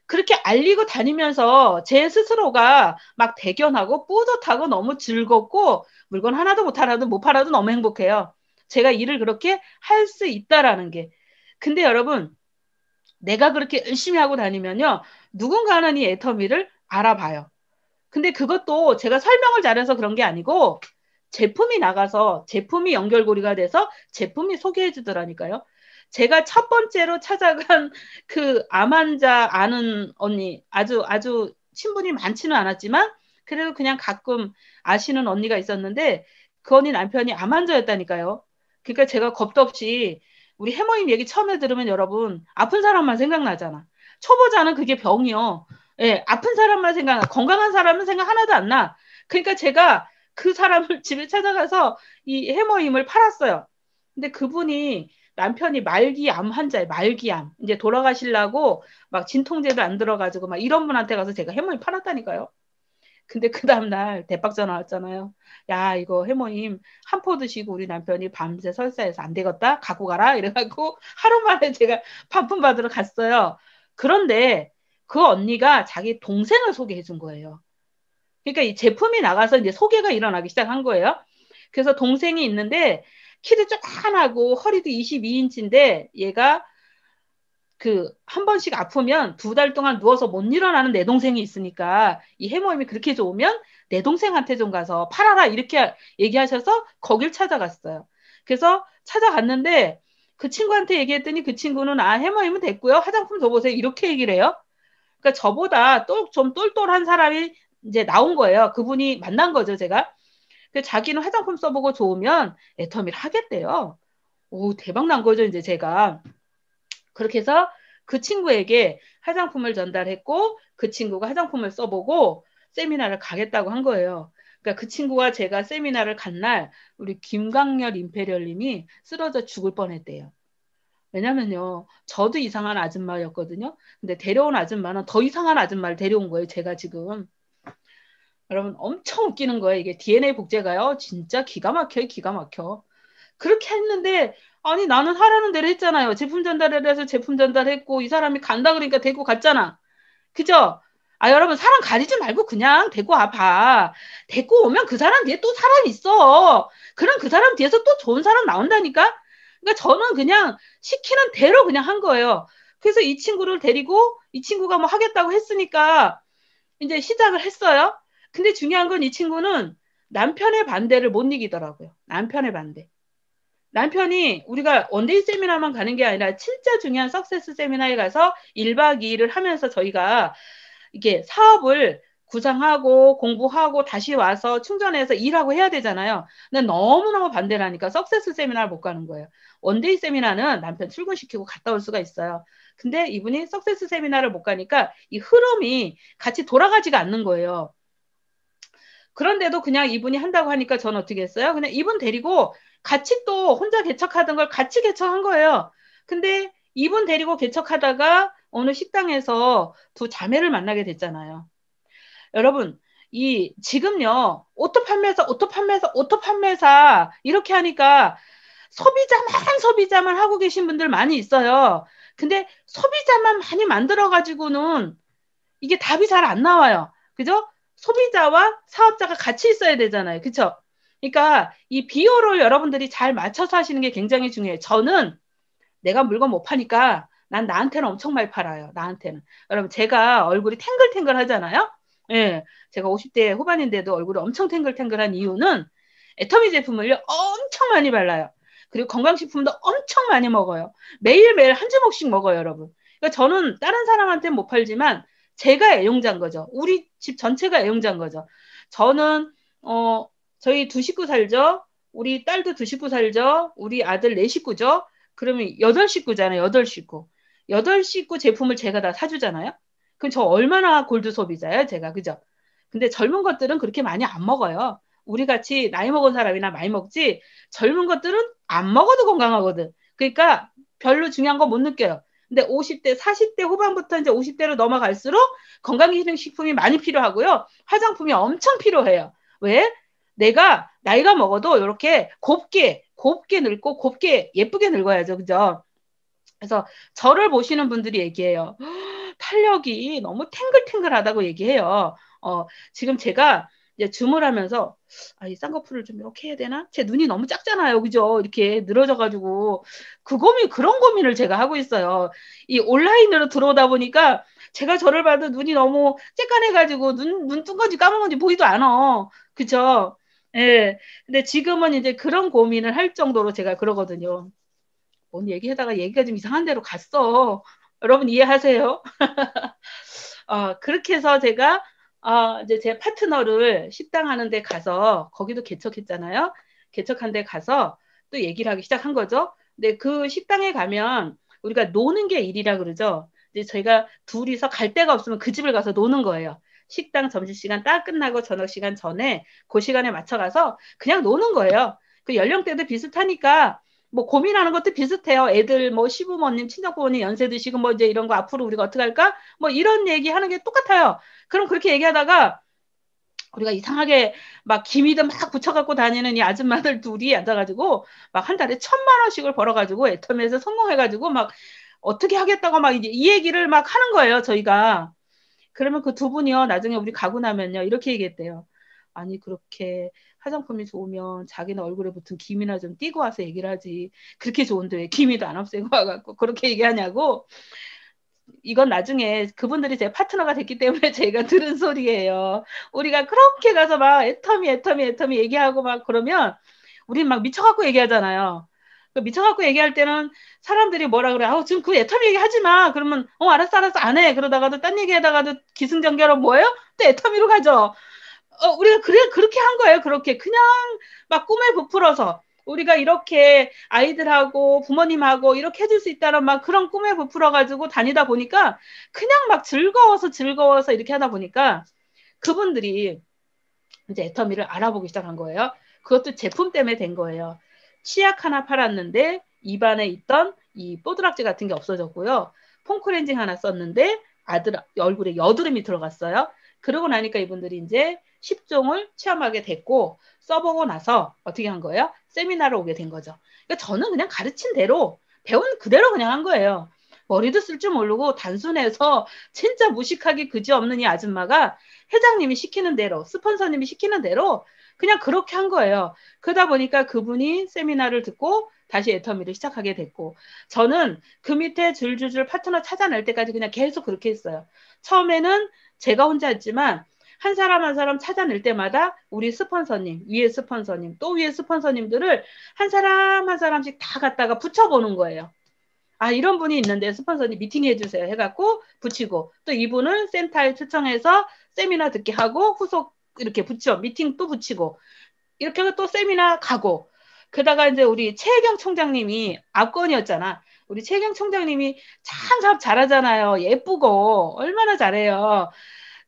그렇게 알리고 다니면서 제 스스로가 막 대견하고 뿌듯하고 너무 즐겁고 물건 하나도 못 하나도 못 팔아도 너무 행복해요. 제가 일을 그렇게 할 수 있다라는 게 근데 여러분 내가 그렇게 열심히 하고 다니면요. 누군가 하는 이 애터미를 알아봐요. 근데 그것도 제가 설명을 잘해서 그런 게 아니고 제품이 나가서 제품이 연결고리가 돼서 제품이 소개해 주더라니까요. 제가 첫 번째로 찾아간 그 암환자 아는 언니 아주 아주 친분이 많지는 않았지만 그래도 그냥 가끔 아시는 언니가 있었는데 그 언니 남편이 암환자였다니까요. 그러니까 제가 겁도 없이 우리 해머님 얘기 처음에 들으면 여러분 아픈 사람만 생각나잖아. 초보자는 그게 병이요. 예, 아픈 사람만 생각, 나 건강한 사람은 생각 하나도 안 나. 그러니까 제가 그 사람을 집에 찾아가서 이 해머임을 팔았어요. 근데 그분이 남편이 말기암 환자예요. 말기암. 이제 돌아가시려고 막 진통제도 안 들어가지고 막 이런 분한테 가서 제가 해머임 팔았다니까요. 근데 그 다음날 대박 전화 왔잖아요. 야, 이거 해모님한 포 드시고 우리 남편이 밤새 설사해서 안 되겠다? 갖고 가라? 이래갖고 하루 만에 제가 반품 받으러 갔어요. 그런데 그 언니가 자기 동생을 소개해 준 거예요. 그러니까 이 제품이 나가서 이제 소개가 일어나기 시작한 거예요. 그래서 동생이 있는데 키도 조그만하고 허리도 22인치인데 얘가 그한 번씩 아프면 두 달 동안 누워서 못 일어나는 내 동생이 있으니까 이 해모임이 그렇게 좋으면 내 동생한테 좀 가서 팔아라 이렇게 얘기하셔서 거길 찾아갔어요. 그래서 찾아갔는데 그 친구한테 얘기했더니 그 친구는 아해머임은 됐고요 화장품 줘보세요 이렇게 얘기를 해요. 그러니까 저보다 또 좀 똘똘한 사람이 이제 나온 거예요. 그분이 만난 거죠 제가. 그 자기는 화장품 써보고 좋으면 애터미를 하겠대요. 오 대박 난 거죠 이제 제가. 그렇게 해서 그 친구에게 화장품을 전달했고 그 친구가 화장품을 써보고 세미나를 가겠다고 한 거예요. 그러니까 그 친구와 제가 세미나를 간 날 우리 김강렬 임페리얼님이 쓰러져 죽을 뻔했대요. 왜냐면요. 저도 이상한 아줌마였거든요. 근데 데려온 아줌마는 더 이상한 아줌마를 데려온 거예요. 제가 지금. 여러분 엄청 웃기는 거예요. 이게 DNA 복제가요. 진짜 기가 막혀요. 기가 막혀. 그렇게 했는데 아니 나는 하라는 대로 했잖아요. 제품 전달을 해서 제품 전달했고 이 사람이 간다 그러니까 데리고 갔잖아. 그죠? 아 여러분 사람 가리지 말고 그냥 데리고 와봐. 데리고 오면 그 사람 뒤에 또 사람 있어. 그럼 그 사람 뒤에서 또 좋은 사람 나온다니까. 그러니까 저는 그냥 시키는 대로 그냥 한 거예요. 그래서 이 친구를 데리고 이 친구가 뭐 하겠다고 했으니까 이제 시작을 했어요. 근데 중요한 건 이 친구는 남편의 반대를 못 이기더라고요. 남편의 반대. 남편이 우리가 원데이 세미나만 가는 게 아니라 진짜 중요한 석세스 세미나에 가서 1박 2일을 하면서 저희가 이게 사업을 구상하고 공부하고 다시 와서 충전해서 일하고 해야 되잖아요. 근데 너무너무 반대라니까 석세스 세미나를 못 가는 거예요. 원데이 세미나는 남편 출근시키고 갔다 올 수가 있어요. 근데 이분이 석세스 세미나를 못 가니까 이 흐름이 같이 돌아가지가 않는 거예요. 그런데도 그냥 이분이 한다고 하니까 전 어떻게 했어요? 그냥 이분 데리고 같이 또 혼자 개척하던 걸 같이 개척한 거예요. 근데 이분 데리고 개척하다가 어느 식당에서 두 자매를 만나게 됐잖아요. 여러분, 이 지금요 오토 판매사, 오토 판매사, 오토 판매사 이렇게 하니까 소비자만 소비자만 하고 계신 분들 많이 있어요. 근데 소비자만 많이 만들어 가지고는 이게 답이 잘 안 나와요. 그죠? 소비자와 사업자가 같이 있어야 되잖아요. 그쵸 그러니까 이 비율을 여러분들이 잘 맞춰서 하시는 게 굉장히 중요해요. 저는 내가 물건 못 파니까 난 나한테는 엄청 많이 팔아요. 나한테는. 여러분 제가 얼굴이 탱글탱글 하잖아요. 예. 제가 50대 후반인데도 얼굴이 엄청 탱글탱글한 이유는 애터미 제품을 엄청 많이 발라요. 그리고 건강식품도 엄청 많이 먹어요. 매일매일 한 주먹씩 먹어요, 여러분. 그러니까 저는 다른 사람한테는 못 팔지만 제가 애용자인 거죠. 우리 집 전체가 애용자인 거죠. 저는 어 저희 두 식구 살죠? 우리 딸도 두 식구 살죠? 우리 아들 네 식구죠? 그러면 여덟 식구잖아요. 여덟 식구. 여덟 식구 제품을 제가 다 사주잖아요. 그럼 저 얼마나 골드 소비자예요, 제가. 그죠? 근데 젊은 것들은 그렇게 많이 안 먹어요. 우리 같이 나이 먹은 사람이나 많이 먹지 젊은 것들은 안 먹어도 건강하거든. 그러니까 별로 중요한 거 못 느껴요. 근데 50대, 40대 후반부터 이제 50대로 넘어갈수록 건강기능식품이 많이 필요하고요. 화장품이 엄청 필요해요. 왜? 내가 나이가 먹어도 이렇게 곱게 곱게 늙고 곱게 예쁘게 늙어야죠. 그죠? 그래서 저를 보시는 분들이 얘기해요. 탄력이 너무 탱글탱글하다고 얘기해요. 어, 지금 제가 이제 줌을 하면서 아, 이 쌍꺼풀을 좀 이렇게 해야 되나? 제 눈이 너무 작잖아요. 그죠? 이렇게 늘어져가지고. 그 고민, 그런 고민을 제가 하고 있어요. 이 온라인으로 들어오다 보니까 제가 저를 봐도 눈이 너무 쬐깐해가지고 눈, 눈 뜬 건지 까만 건지 보이도 않아. 그죠? 예. 근데 지금은 이제 그런 고민을 할 정도로 제가 그러거든요. 뭔 얘기하다가 얘기가 좀 이상한 데로 갔어. 여러분 이해하세요? 어, 그렇게 해서 제가 어, 이제 제 파트너를 식당 하는데 가서 거기도 개척했잖아요. 개척한 데 가서 또 얘기를 하기 시작한 거죠. 근데 그 식당에 가면 우리가 노는 게 일이라 그러죠. 이제 저희가 둘이서 갈 데가 없으면 그 집을 가서 노는 거예요. 식당 점심시간 딱 끝나고 저녁시간 전에 그 시간에 맞춰가서 그냥 노는 거예요. 그 연령대도 비슷하니까 뭐 고민하는 것도 비슷해요. 애들 뭐 시부모님, 친정부모님 연세 드시고 뭐 이제 이런 거 앞으로 우리가 어떻게 할까? 뭐 이런 얘기 하는 게 똑같아요. 그럼 그렇게 얘기하다가 우리가 이상하게 막 기미도 막 붙여갖고 다니는 이 아줌마들 둘이 앉아가지고 막 한 달에 천만 원씩을 벌어가지고 애터미에서 성공해가지고 막 어떻게 하겠다고 막 이제 이 얘기를 막 하는 거예요. 저희가. 그러면 그 두 분이요 나중에 우리 가고 나면요 이렇게 얘기했대요. 아니 그렇게 화장품이 좋으면 자기는 얼굴에 붙은 김이나 좀 띄고 와서 얘기를 하지 그렇게 좋은데 왜 김이도 안 없애고 와갖고 그렇게 얘기하냐고 이건 나중에 그분들이 제 파트너가 됐기 때문에 제가 들은 소리예요. 우리가 그렇게 가서 막 애터미 애터미 애터미 얘기하고 막 그러면 우린 막 미쳐갖고 얘기하잖아요. 그 미쳐갖고 얘기할 때는 사람들이 뭐라 그래. 아우, 지금 그 애터미 얘기 하지 마. 그러면, 어, 알았어, 알았어, 안 해. 그러다가도 딴얘기하다가도 기승전결은 뭐예요? 또 애터미로 가죠. 어, 우리가 그래, 그렇게 한 거예요. 그렇게. 그냥 막 꿈에 부풀어서. 우리가 이렇게 아이들하고 부모님하고 이렇게 해줄 수 있다는 막 그런 꿈에 부풀어가지고 다니다 보니까 그냥 막 즐거워서 즐거워서 이렇게 하다 보니까 그분들이 이제 애터미를 알아보기 시작한 거예요. 그것도 제품 때문에 된 거예요. 치약 하나 팔았는데 입안에 있던 이 뽀드락지 같은 게 없어졌고요. 폼클렌징 하나 썼는데 아들 얼굴에 여드름이 들어갔어요. 그러고 나니까 이분들이 이제 10종을 체험하게 됐고 써보고 나서 어떻게 한 거예요? 세미나를 오게 된 거죠. 그러니까 저는 그냥 가르친 대로 배운 그대로 그냥 한 거예요. 머리도 쓸 줄 모르고 단순해서 진짜 무식하게 그지없는 이 아줌마가 회장님이 시키는 대로 스폰서님이 시키는 대로 그냥 그렇게 한 거예요. 그러다 보니까 그분이 세미나를 듣고 다시 애터미를 시작하게 됐고 저는 그 밑에 줄줄줄 파트너 찾아낼 때까지 그냥 계속 그렇게 했어요. 처음에는 제가 혼자 했지만 한 사람 한 사람 찾아낼 때마다 우리 스폰서님, 위에 스폰서님, 또 위에 스폰서님들을 한 사람 한 사람씩 다 갖다가 붙여보는 거예요. 아 이런 분이 있는데 스폰서님 미팅해 주세요 해갖고 붙이고 또 이분을 센터에 초청해서 세미나 듣게 하고 후속 이렇게 붙여 미팅 또 붙이고 이렇게 해서 또 세미나 가고 그다가 이제 우리 최경 총장님이 압권이었잖아. 우리 최경 총장님이 참사 잘하잖아요. 예쁘고 얼마나 잘해요.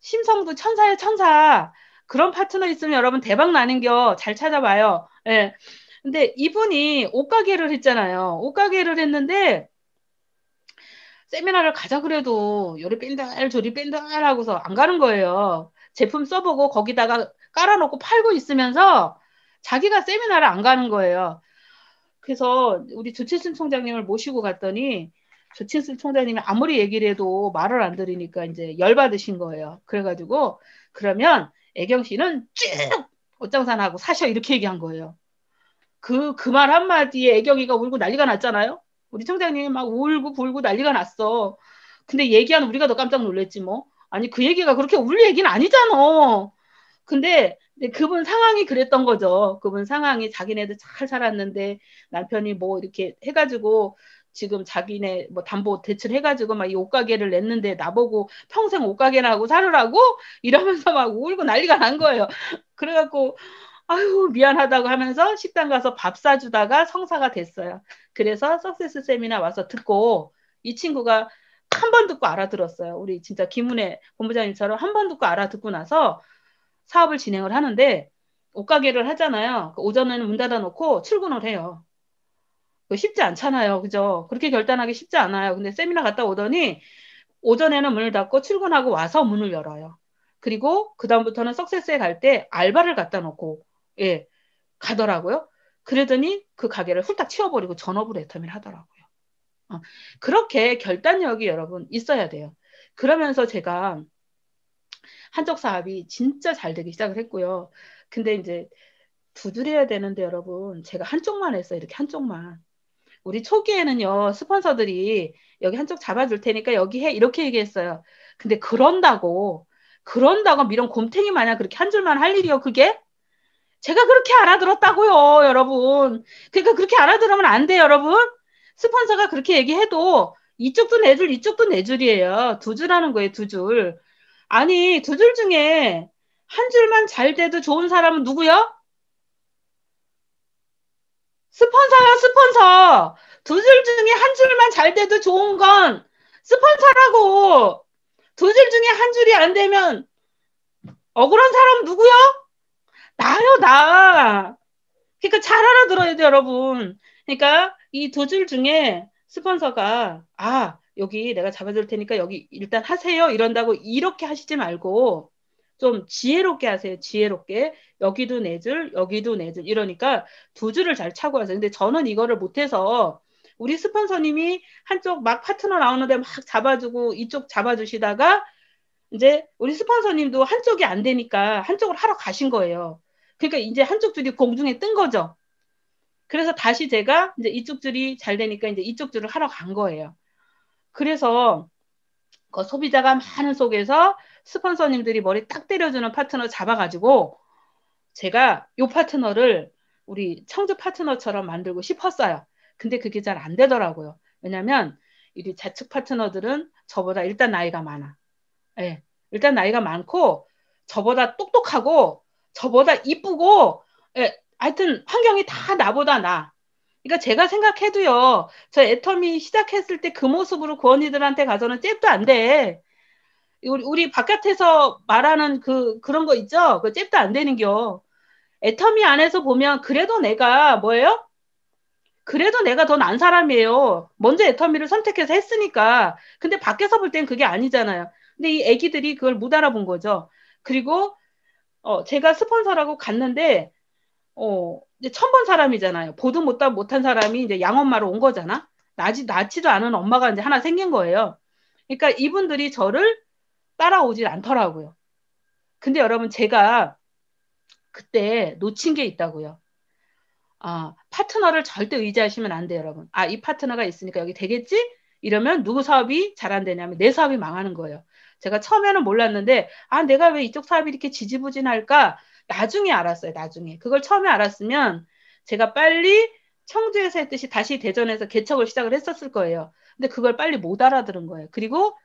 심성부 천사의 천사. 그런 파트너 있으면 여러분 대박 나는겨. 잘 찾아봐요. 예. 근데 이분이 옷가게를 했잖아요. 옷가게를 했는데 세미나를 가자 그래도 요리 뺀달 조리 뺀달 하고서 안 가는 거예요. 제품 써보고 거기다가 깔아놓고 팔고 있으면서 자기가 세미나를 안 가는 거예요. 그래서 우리 조칠순 총장님을 모시고 갔더니 조칠순 총장님이 아무리 얘기를 해도 말을 안 들으니까 이제 열받으신 거예요. 그래가지고 그러면 애경 씨는 쭉 옷장산하고 사셔 이렇게 얘기한 거예요. 그 그 말 한마디에 애경이가 울고 난리가 났잖아요. 우리 총장님이 막 울고 불고 난리가 났어. 근데 얘기한 우리가 더 깜짝 놀랐지 뭐. 아니 그 얘기가 그렇게 울 얘기는 아니잖아. 근데, 그분 상황이 그랬던 거죠. 그분 상황이 자기네도 잘 살았는데 남편이 뭐 이렇게 해가지고 지금 자기네 뭐 담보 대출 해가지고 막 이 옷가게를 냈는데 나보고 평생 옷가게라고 살으라고 이러면서 막 울고 난리가 난 거예요. 그래갖고 아유 미안하다고 하면서 식당 가서 밥 사주다가 성사가 됐어요. 그래서 석세스 세미나 와서 듣고 이 친구가 한번 듣고 알아들었어요. 우리 진짜 김은혜 본부장님처럼 한 번 듣고 알아듣고 나서 사업을 진행을 하는데 옷가게를 하잖아요. 그 오전에는 문 닫아놓고 출근을 해요. 그 쉽지 않잖아요. 그죠? 그렇게 결단하기 쉽지 않아요. 근데 세미나 갔다 오더니 오전에는 문을 닫고 출근하고 와서 문을 열어요. 그리고 그다음부터는 석세스에 갈 때 알바를 갖다 놓고, 예, 가더라고요. 그러더니 그 가게를 훌딱 치워버리고 전업을 애터미를 하더라고요. 어, 그렇게 결단력이 여러분 있어야 돼요. 그러면서 제가 한쪽 사업이 진짜 잘 되기 시작을 했고요. 근데 이제 두드려야 되는데 여러분 제가 한쪽만 했어요. 이렇게 한쪽만. 우리 초기에는요 스폰서들이 여기 한쪽 잡아줄 테니까 여기 해 이렇게 얘기했어요. 근데 그런다고 그런다고 미련 곰탱이 마냥 그렇게 한 줄만 할 일이요 그게? 제가 그렇게 알아들었다고요 여러분. 그러니까 그렇게 알아들으면 안 돼요 여러분. 스폰서가 그렇게 얘기해도 이쪽도 네 줄, 이쪽도 네 줄이에요. 두 줄 하는 거예요, 두 줄. 아니, 두 줄 중에 한 줄만 잘 돼도 좋은 사람은 누구요? 스폰서요, 스폰서. 두 줄 중에 한 줄만 잘 돼도 좋은 건 스폰서라고. 두 줄 중에 한 줄이 안 되면 억울한 사람 누구요? 나요, 나. 그러니까 잘 알아들어야 돼요, 여러분. 그러니까 이두줄 중에 스폰서가 아 여기 내가 잡아줄 테니까 여기 일단 하세요 이런다고 이렇게 하시지 말고 좀 지혜롭게 하세요. 지혜롭게 여기도 네 줄, 여기도 네 줄. 이러니까 두 줄을 잘 차고 하세요. 근데 저는 이거를 못해서 우리 스폰서님이 한쪽 막 파트너 나오는데 막 잡아주고 이쪽 잡아주시다가 이제 우리 스폰서님도 한쪽이 안 되니까 한쪽을 하러 가신 거예요. 그러니까 이제 한쪽 줄이 공중에 뜬 거죠. 그래서 다시 제가 이제 이쪽 줄이 잘 되니까 이제 이쪽 줄을 하러 간 거예요. 그래서 그 소비자가 많은 속에서 스폰서님들이 머리 딱 때려주는 파트너 잡아가지고 제가 이 파트너를 우리 청주 파트너처럼 만들고 싶었어요. 근데 그게 잘 안 되더라고요. 왜냐면 이 좌측 파트너들은 저보다 일단 나이가 많아. 예. 네. 일단 나이가 많고 저보다 똑똑하고 저보다 이쁘고 예, 하여튼 환경이 다 나보다 나. 그러니까 제가 생각해도요. 저애터미 시작했을 때 그 모습으로 그 언니들한테 가서는 잽도 안 돼. 우리, 우리 바깥에서 말하는 그 그런 거 있죠. 그 잽도 안 되는겨. 애터미 안에서 보면 그래도 내가 뭐예요? 그래도 내가 더 난 사람이에요. 먼저 애터미를 선택해서 했으니까. 근데 밖에서 볼 땐 그게 아니잖아요. 근데 이 애기들이 그걸 못 알아본 거죠. 그리고 어, 제가 스폰서라고 갔는데 어, 이제 처음 본 사람이잖아요. 보도 못다 못한 사람이 이제 양엄마로 온 거잖아. 나지, 나지도 않은 엄마가 이제 하나 생긴 거예요. 그러니까 이분들이 저를 따라오질 않더라고요. 근데 여러분, 제가 그때 놓친 게 있다고요. 아, 파트너를 절대 의지하시면 안 돼요, 여러분. 아, 이 파트너가 있으니까 여기 되겠지? 이러면 누구 사업이 잘 안 되냐면 내 사업이 망하는 거예요. 제가 처음에는 몰랐는데, 아, 내가 왜 이쪽 사업이 이렇게 지지부진할까? 나중에 알았어요. 나중에. 그걸 처음에 알았으면 제가 빨리 청주에서 했듯이 다시 대전에서 개척을 시작을 했었을 거예요. 근데 그걸 빨리 못 알아들은 거예요. 그리고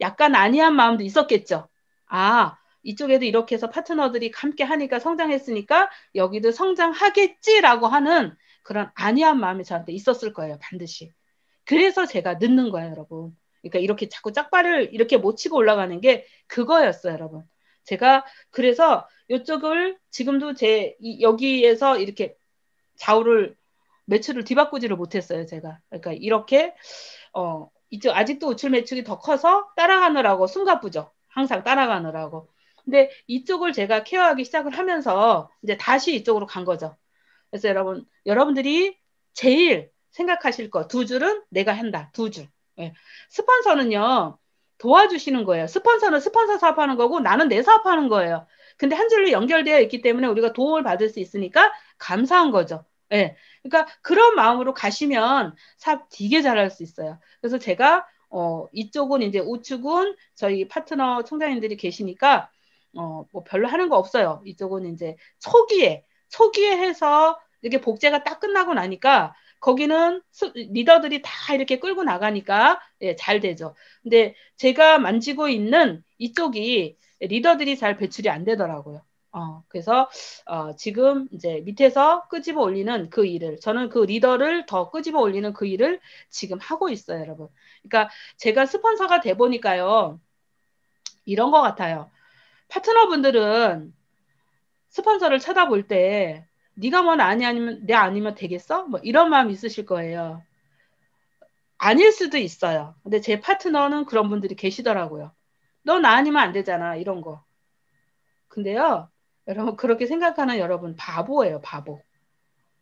약간 안이한 마음도 있었겠죠. 아, 이쪽에도 이렇게 해서 파트너들이 함께 하니까 성장했으니까 여기도 성장하겠지라고 하는 그런 안이한 마음이 저한테 있었을 거예요. 반드시. 그래서 제가 늦는 거예요, 여러분. 그러니까 이렇게 자꾸 짝발을 이렇게 못 치고 올라가는 게 그거였어요, 여러분. 제가 그래서 이쪽을 지금도 제 이, 여기에서 이렇게 좌우를 매출을 뒤바꾸지를 못했어요 제가 그러니까 이렇게 어 이쪽 아직도 우출 매출이 더 커서 따라가느라고 숨가쁘죠 항상 따라가느라고 근데 이쪽을 제가 케어하기 시작을 하면서 이제 다시 이쪽으로 간 거죠 그래서 여러분 여러분들이 제일 생각하실 거 두 줄은 내가 한다 두 줄. 예. 스폰서는요 도와주시는 거예요. 스폰서는 스폰서 사업하는 거고 나는 내 사업하는 거예요. 근데 한 줄로 연결되어 있기 때문에 우리가 도움을 받을 수 있으니까 감사한 거죠. 예. 그러니까 그런 마음으로 가시면 사업 되게 잘할 수 있어요. 그래서 제가 어 이쪽은 이제 우측은 저희 파트너 총장님들이 계시니까 어 뭐 별로 하는 거 없어요. 이쪽은 이제 초기에 초기에 해서 이게 복제가 딱 끝나고 나니까 거기는 수, 리더들이 다 이렇게 끌고 나가니까 예, 잘 되죠. 근데 제가 만지고 있는 이쪽이 리더들이 잘 배출이 안 되더라고요. 어, 그래서 어, 지금 이제 밑에서 끄집어 올리는 그 일을 저는 그 리더를 더 끄집어 올리는 그 일을 지금 하고 있어요, 여러분. 그러니까 제가 스폰서가 돼 보니까요. 이런 것 같아요. 파트너분들은 스폰서를 찾아볼 때 네가 뭐 아니 아니면 내 아니면 되겠어? 뭐 이런 마음 있으실 거예요. 아닐 수도 있어요. 근데 제 파트너는 그런 분들이 계시더라고요. 넌 아니면 안 되잖아 이런 거. 근데요, 여러분 그렇게 생각하는 여러분 바보예요, 바보.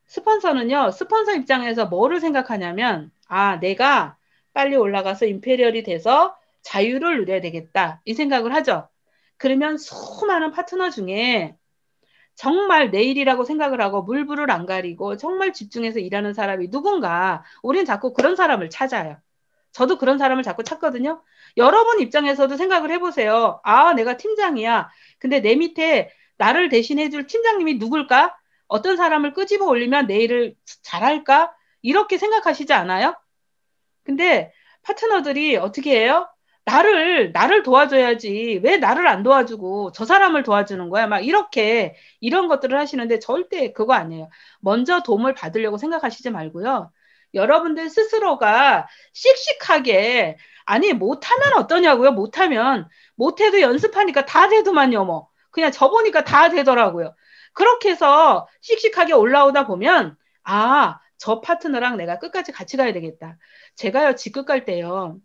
스폰서는요, 스폰서 입장에서 뭐를 생각하냐면 아 내가 빨리 올라가서 임페리얼이 돼서 자유를 누려야 되겠다 이 생각을 하죠. 그러면 수많은 파트너 중에 정말 내일이라고 생각을 하고 물불을 안 가리고 정말 집중해서 일하는 사람이 누군가 우리는 자꾸 그런 사람을 찾아요. 저도 그런 사람을 자꾸 찾거든요. 여러분 입장에서도 생각을 해보세요. 아, 내가 팀장이야. 근데 내 밑에 나를 대신해줄 팀장님이 누굴까? 어떤 사람을 끄집어 올리면 내 일을 잘할까? 이렇게 생각하시지 않아요? 근데 파트너들이 어떻게 해요? 나를 나를 도와줘야지 왜 나를 안 도와주고 저 사람을 도와주는 거야 막 이렇게 이런 것들을 하시는데 절대 그거 아니에요 먼저 도움을 받으려고 생각하시지 말고요 여러분들 스스로가 씩씩하게 아니 못하면 어떠냐고요 못하면 못해도 연습하니까 다 되더만요 뭐 그냥 저보니까다 되더라고요 그렇게 해서 씩씩하게 올라오다 보면 아 저 파트너랑 내가 끝까지 같이 가야 되겠다 제가요 직급 갈 때요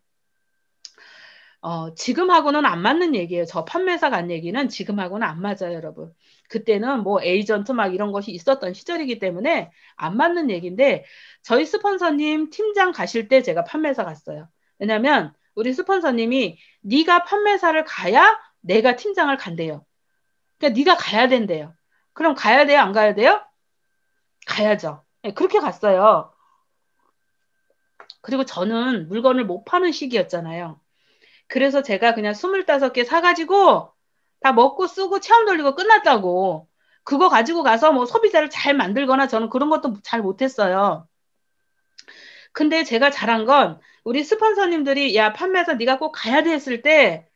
어, 지금하고는 안 맞는 얘기예요. 저 판매사 간 얘기는 지금하고는 안 맞아요, 여러분. 그때는 뭐 에이전트 막 이런 것이 있었던 시절이기 때문에 안 맞는 얘기인데 저희 스폰서님 팀장 가실 때 제가 판매사 갔어요. 왜냐면 우리 스폰서님이 네가 판매사를 가야 내가 팀장을 간대요. 그러니까 네가 가야 된대요. 그럼 가야 돼요? 안 가야 돼요? 가야죠. 네, 그렇게 갔어요. 그리고 저는 물건을 못 파는 시기였잖아요. 그래서 제가 그냥 25개 사가지고 다 먹고 쓰고 체험 돌리고 끝났다고. 그거 가지고 가서 뭐 소비자를 잘 만들거나 저는 그런 것도 잘 못했어요. 근데 제가 잘한 건 우리 스폰서님들이 야 판매해서 네가 꼭 가야 돼 했을 때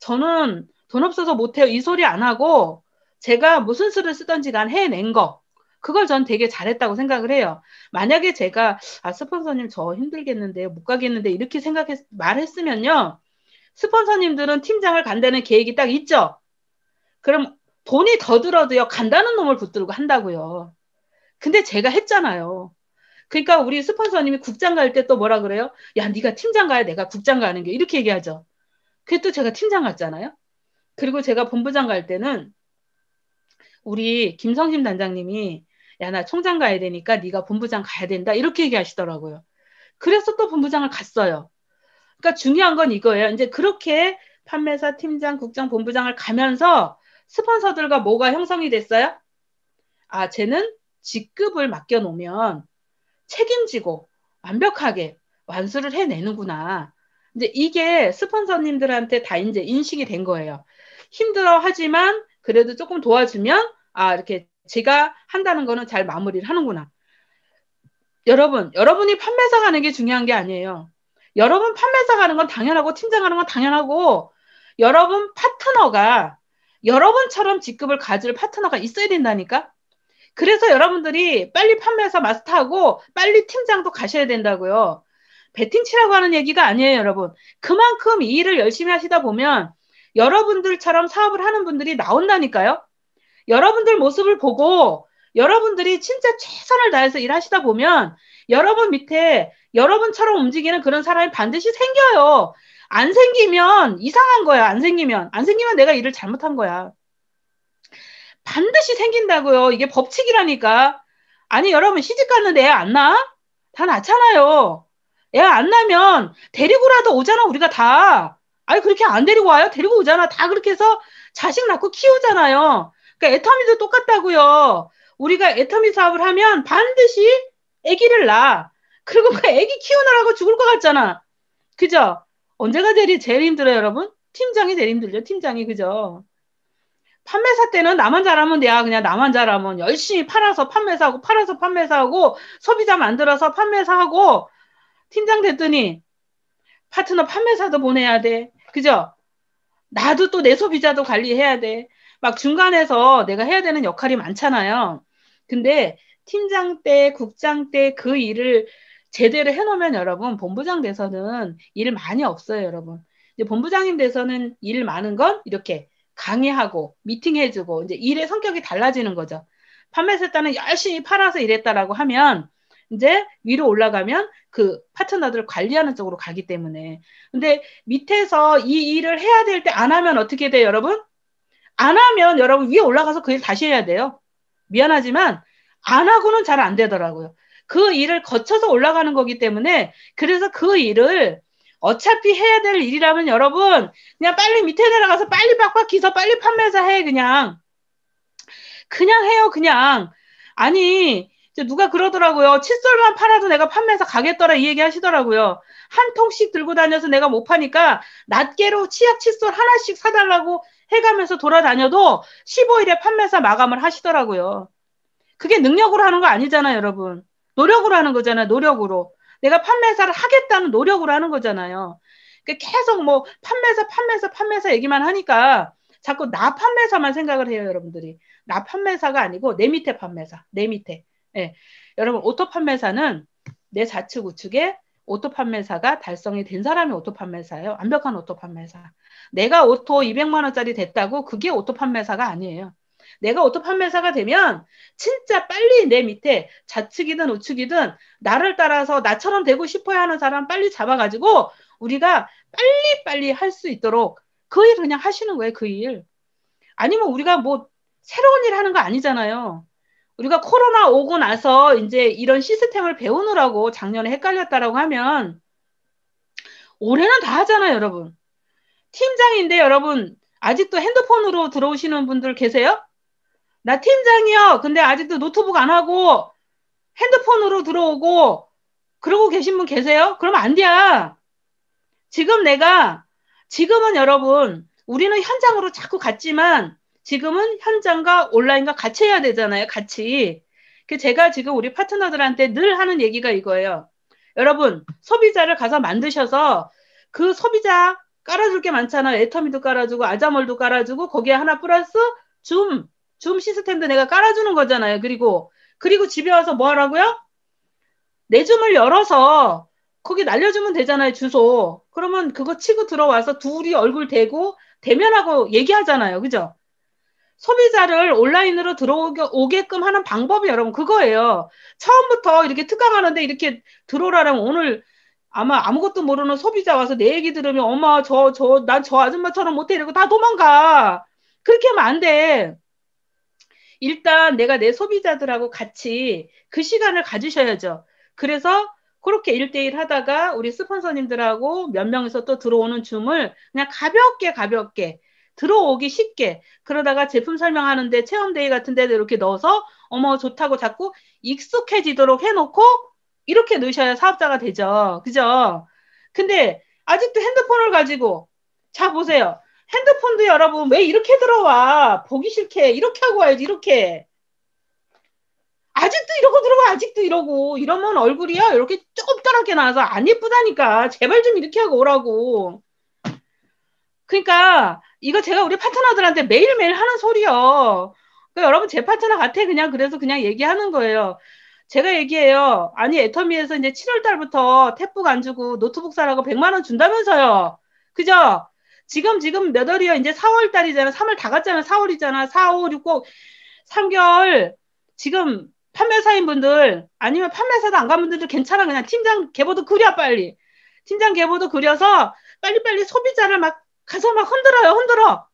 저는 돈 없어서 못해요 이 소리 안 하고 제가 무슨 수를 쓰던지 간 해낸 거 그걸 전 되게 잘했다고 생각을 해요. 만약에 제가 아 스폰서님 저 힘들겠는데 못 가겠는데 이렇게 생각했 말했으면요 스폰서님들은 팀장을 간다는 계획이 딱 있죠. 그럼 돈이 더 들어도요. 간다는 놈을 붙들고 한다고요. 근데 제가 했잖아요. 그러니까 우리 스폰서님이 국장 갈 때 또 뭐라 그래요? 야, 네가 팀장 가야 내가 국장 가는 게 이렇게 얘기하죠. 그게 또 제가 팀장 갔잖아요. 그리고 제가 본부장 갈 때는 우리 김성심 단장님이 야, 나 총장 가야 되니까 네가 본부장 가야 된다 이렇게 얘기하시더라고요. 그래서 또 본부장을 갔어요. 그러니까 중요한 건 이거예요. 이제 그렇게 판매사 팀장, 국장, 본부장을 가면서 스폰서들과 뭐가 형성이 됐어요? 아, 쟤는 직급을 맡겨놓으면 책임지고 완벽하게 완수를 해내는구나. 이제 이게 스폰서님들한테 다 이제 인식이 된 거예요. 힘들어 하지만 그래도 조금 도와주면 아, 이렇게 제가 한다는 거는 잘 마무리를 하는구나. 여러분, 여러분이 판매사 가는 게 중요한 게 아니에요. 여러분 판매사 가는 건 당연하고 팀장 가는 건 당연하고 여러분 파트너가 여러분처럼 직급을 가질 파트너가 있어야 된다니까. 그래서 여러분들이 빨리 판매사 마스터하고 빨리 팀장도 가셔야 된다고요. 배팅 치라고 하는 얘기가 아니에요, 여러분. 그만큼 이 일을 열심히 하시다 보면 여러분들처럼 사업을 하는 분들이 나온다니까요. 여러분들 모습을 보고 여러분들이 진짜 최선을 다해서 일하시다 보면 여러분 밑에 여러분처럼 움직이는 그런 사람이 반드시 생겨요. 안 생기면 이상한 거야. 안 생기면. 안 생기면 내가 일을 잘못한 거야. 반드시 생긴다고요. 이게 법칙이라니까. 아니, 여러분, 시집 갔는데 애 안 나? 다 낳잖아요. 애 안 나면 데리고라도 오잖아, 우리가 다. 아니, 그렇게 안 데리고 와요? 데리고 오잖아. 다 그렇게 해서 자식 낳고 키우잖아요. 그러니까 애터미도 똑같다고요. 우리가 애터미 사업을 하면 반드시 아기를 낳아. 그리고 그 애기 키우느라고 죽을 것 같잖아. 그죠? 언제가 제일, 제일 힘들어요, 여러분? 팀장이 제일 힘들죠, 팀장이. 그죠? 판매사 때는 나만 잘하면 돼야 그냥 나만 잘하면 열심히 팔아서 판매사하고 팔아서 판매사하고 소비자 만들어서 판매사하고 팀장 됐더니 파트너 판매사도 보내야 돼. 그죠? 나도 또 내 소비자도 관리해야 돼. 막 중간에서 내가 해야 되는 역할이 많잖아요. 근데 팀장 때, 국장 때 그 일을 제대로 해놓으면 여러분 본부장 돼서는 일 많이 없어요 여러분. 이제 본부장님 돼서는 일 많은 건 이렇게 강의하고 미팅해주고 이제 일의 성격이 달라지는 거죠. 판매세단은 열심히 팔아서 일했다라고 하면 이제 위로 올라가면 그 파트너들을 관리하는 쪽으로 가기 때문에. 근데 밑에서 이 일을 해야 될 때 안 하면 어떻게 돼요, 여러분? 안 하면 여러분 위에 올라가서 그 일 다시 해야 돼요. 미안하지만 안 하고는 잘 안 되더라고요. 그 일을 거쳐서 올라가는 거기 때문에 그래서 그 일을 어차피 해야 될 일이라면 여러분 그냥 빨리 밑에 내려가서 빨리 빡빡 기서 빨리 판매사해 그냥 그냥 해요 그냥 아니 누가 그러더라고요 칫솔만 팔아도 내가 판매사 가겠더라 이 얘기 하시더라고요 한 통씩 들고 다녀서 내가 못 파니까 낱개로 치약 칫솔 하나씩 사달라고 해가면서 돌아다녀도 15일에 판매사 마감을 하시더라고요 그게 능력으로 하는 거 아니잖아요 여러분 노력으로 하는 거잖아요. 노력으로. 내가 판매사를 하겠다는 노력으로 하는 거잖아요. 그러니까 계속 뭐 판매사, 판매사, 판매사 얘기만 하니까 자꾸 나 판매사만 생각을 해요, 여러분들이. 나 판매사가 아니고 내 밑에 판매사, 내 밑에. 예. 여러분, 오토 판매사는 내 좌측 우측에 오토 판매사가 달성이 된 사람이 오토 판매사예요. 완벽한 오토 판매사. 내가 오토 200만 원짜리 됐다고 그게 오토 판매사가 아니에요. 내가 오토 판매사가 되면 진짜 빨리 내 밑에 좌측이든 우측이든 나를 따라서 나처럼 되고 싶어야 하는 사람 빨리 잡아가지고 우리가 빨리빨리 할 수 있도록 그 일 그냥 하시는 거예요, 그 일. 아니면 우리가 뭐 새로운 일 하는 거 아니잖아요. 우리가 코로나 오고 나서 이제 이런 시스템을 배우느라고 작년에 헷갈렸다라고 하면 올해는 다 하잖아요, 여러분. 팀장인데 여러분 아직도 핸드폰으로 들어오시는 분들 계세요? 나 팀장이요. 근데 아직도 노트북 안 하고 핸드폰으로 들어오고 그러고 계신 분 계세요? 그럼 안 돼요. 지금 내가 지금은 여러분 우리는 현장으로 자꾸 갔지만 지금은 현장과 온라인과 같이 해야 되잖아요. 같이. 그 제가 지금 우리 파트너들한테 늘 하는 얘기가 이거예요. 여러분 소비자를 가서 만드셔서 그 소비자 깔아줄 게 많잖아요. 애터미도 깔아주고 아자몰도 깔아주고 거기에 하나 플러스 줌줌 시스템도 내가 깔아주는 거잖아요. 그리고 그리고 집에 와서 뭐 하라고요? 내 줌을 열어서 거기 날려주면 되잖아요. 주소. 그러면 그거 치고 들어와서 둘이 얼굴 대고 대면하고 얘기하잖아요. 그죠? 소비자를 온라인으로 들어오게끔 하는 방법이 여러분 그거예요. 처음부터 이렇게 특강하는데 이렇게 들어오라면 오늘 아마 아무것도 모르는 소비자 와서 내 얘기 들으면 엄마 저저 난 저 아줌마처럼 못해 이러고 다 도망가. 그렇게 하면 안 돼. 일단 내가 내 소비자들하고 같이 그 시간을 가지셔야죠. 그래서 그렇게 일대일 하다가 우리 스폰서님들하고 몇 명에서 또 들어오는 줌을 그냥 가볍게 가볍게 들어오기 쉽게 그러다가 제품 설명하는데 체험데이 같은 데 이렇게 넣어서 어머 좋다고 자꾸 익숙해지도록 해놓고 이렇게 넣으셔야 사업자가 되죠. 그죠? 근데 아직도 핸드폰을 가지고 자 보세요. 핸드폰도 여러분 왜 이렇게 들어와? 보기 싫게 이렇게 하고 와야지 이렇게. 아직도 이러고 들어와 아직도 이러고 이러면 얼굴이요 이렇게 조금따랗게 나와서 안 예쁘다니까 제발 좀 이렇게 하고 오라고 그러니까 이거 제가 우리 파트너들한테 매일매일 하는 소리요 그러니까 여러분 제 파트너 같아 그냥 그래서 그냥 얘기하는 거예요 제가 얘기해요 아니 애터미에서 이제 7월 달부터 태북 안 주고 노트북 사라고 100만 원 준다면서요 그죠 지금 지금 몇 월이야? 이제 4월 달이잖아. 3월 다 갔잖아. 4월이잖아. 4, 5, 6, 9, 3개월 지금 판매사인분들 아니면 판매사도 안 간 분들도 괜찮아. 그냥 팀장 개보도 그려 빨리. 팀장 개보도 그려서 빨리빨리 소비자를 막 가서 막 흔들어요. 흔들어.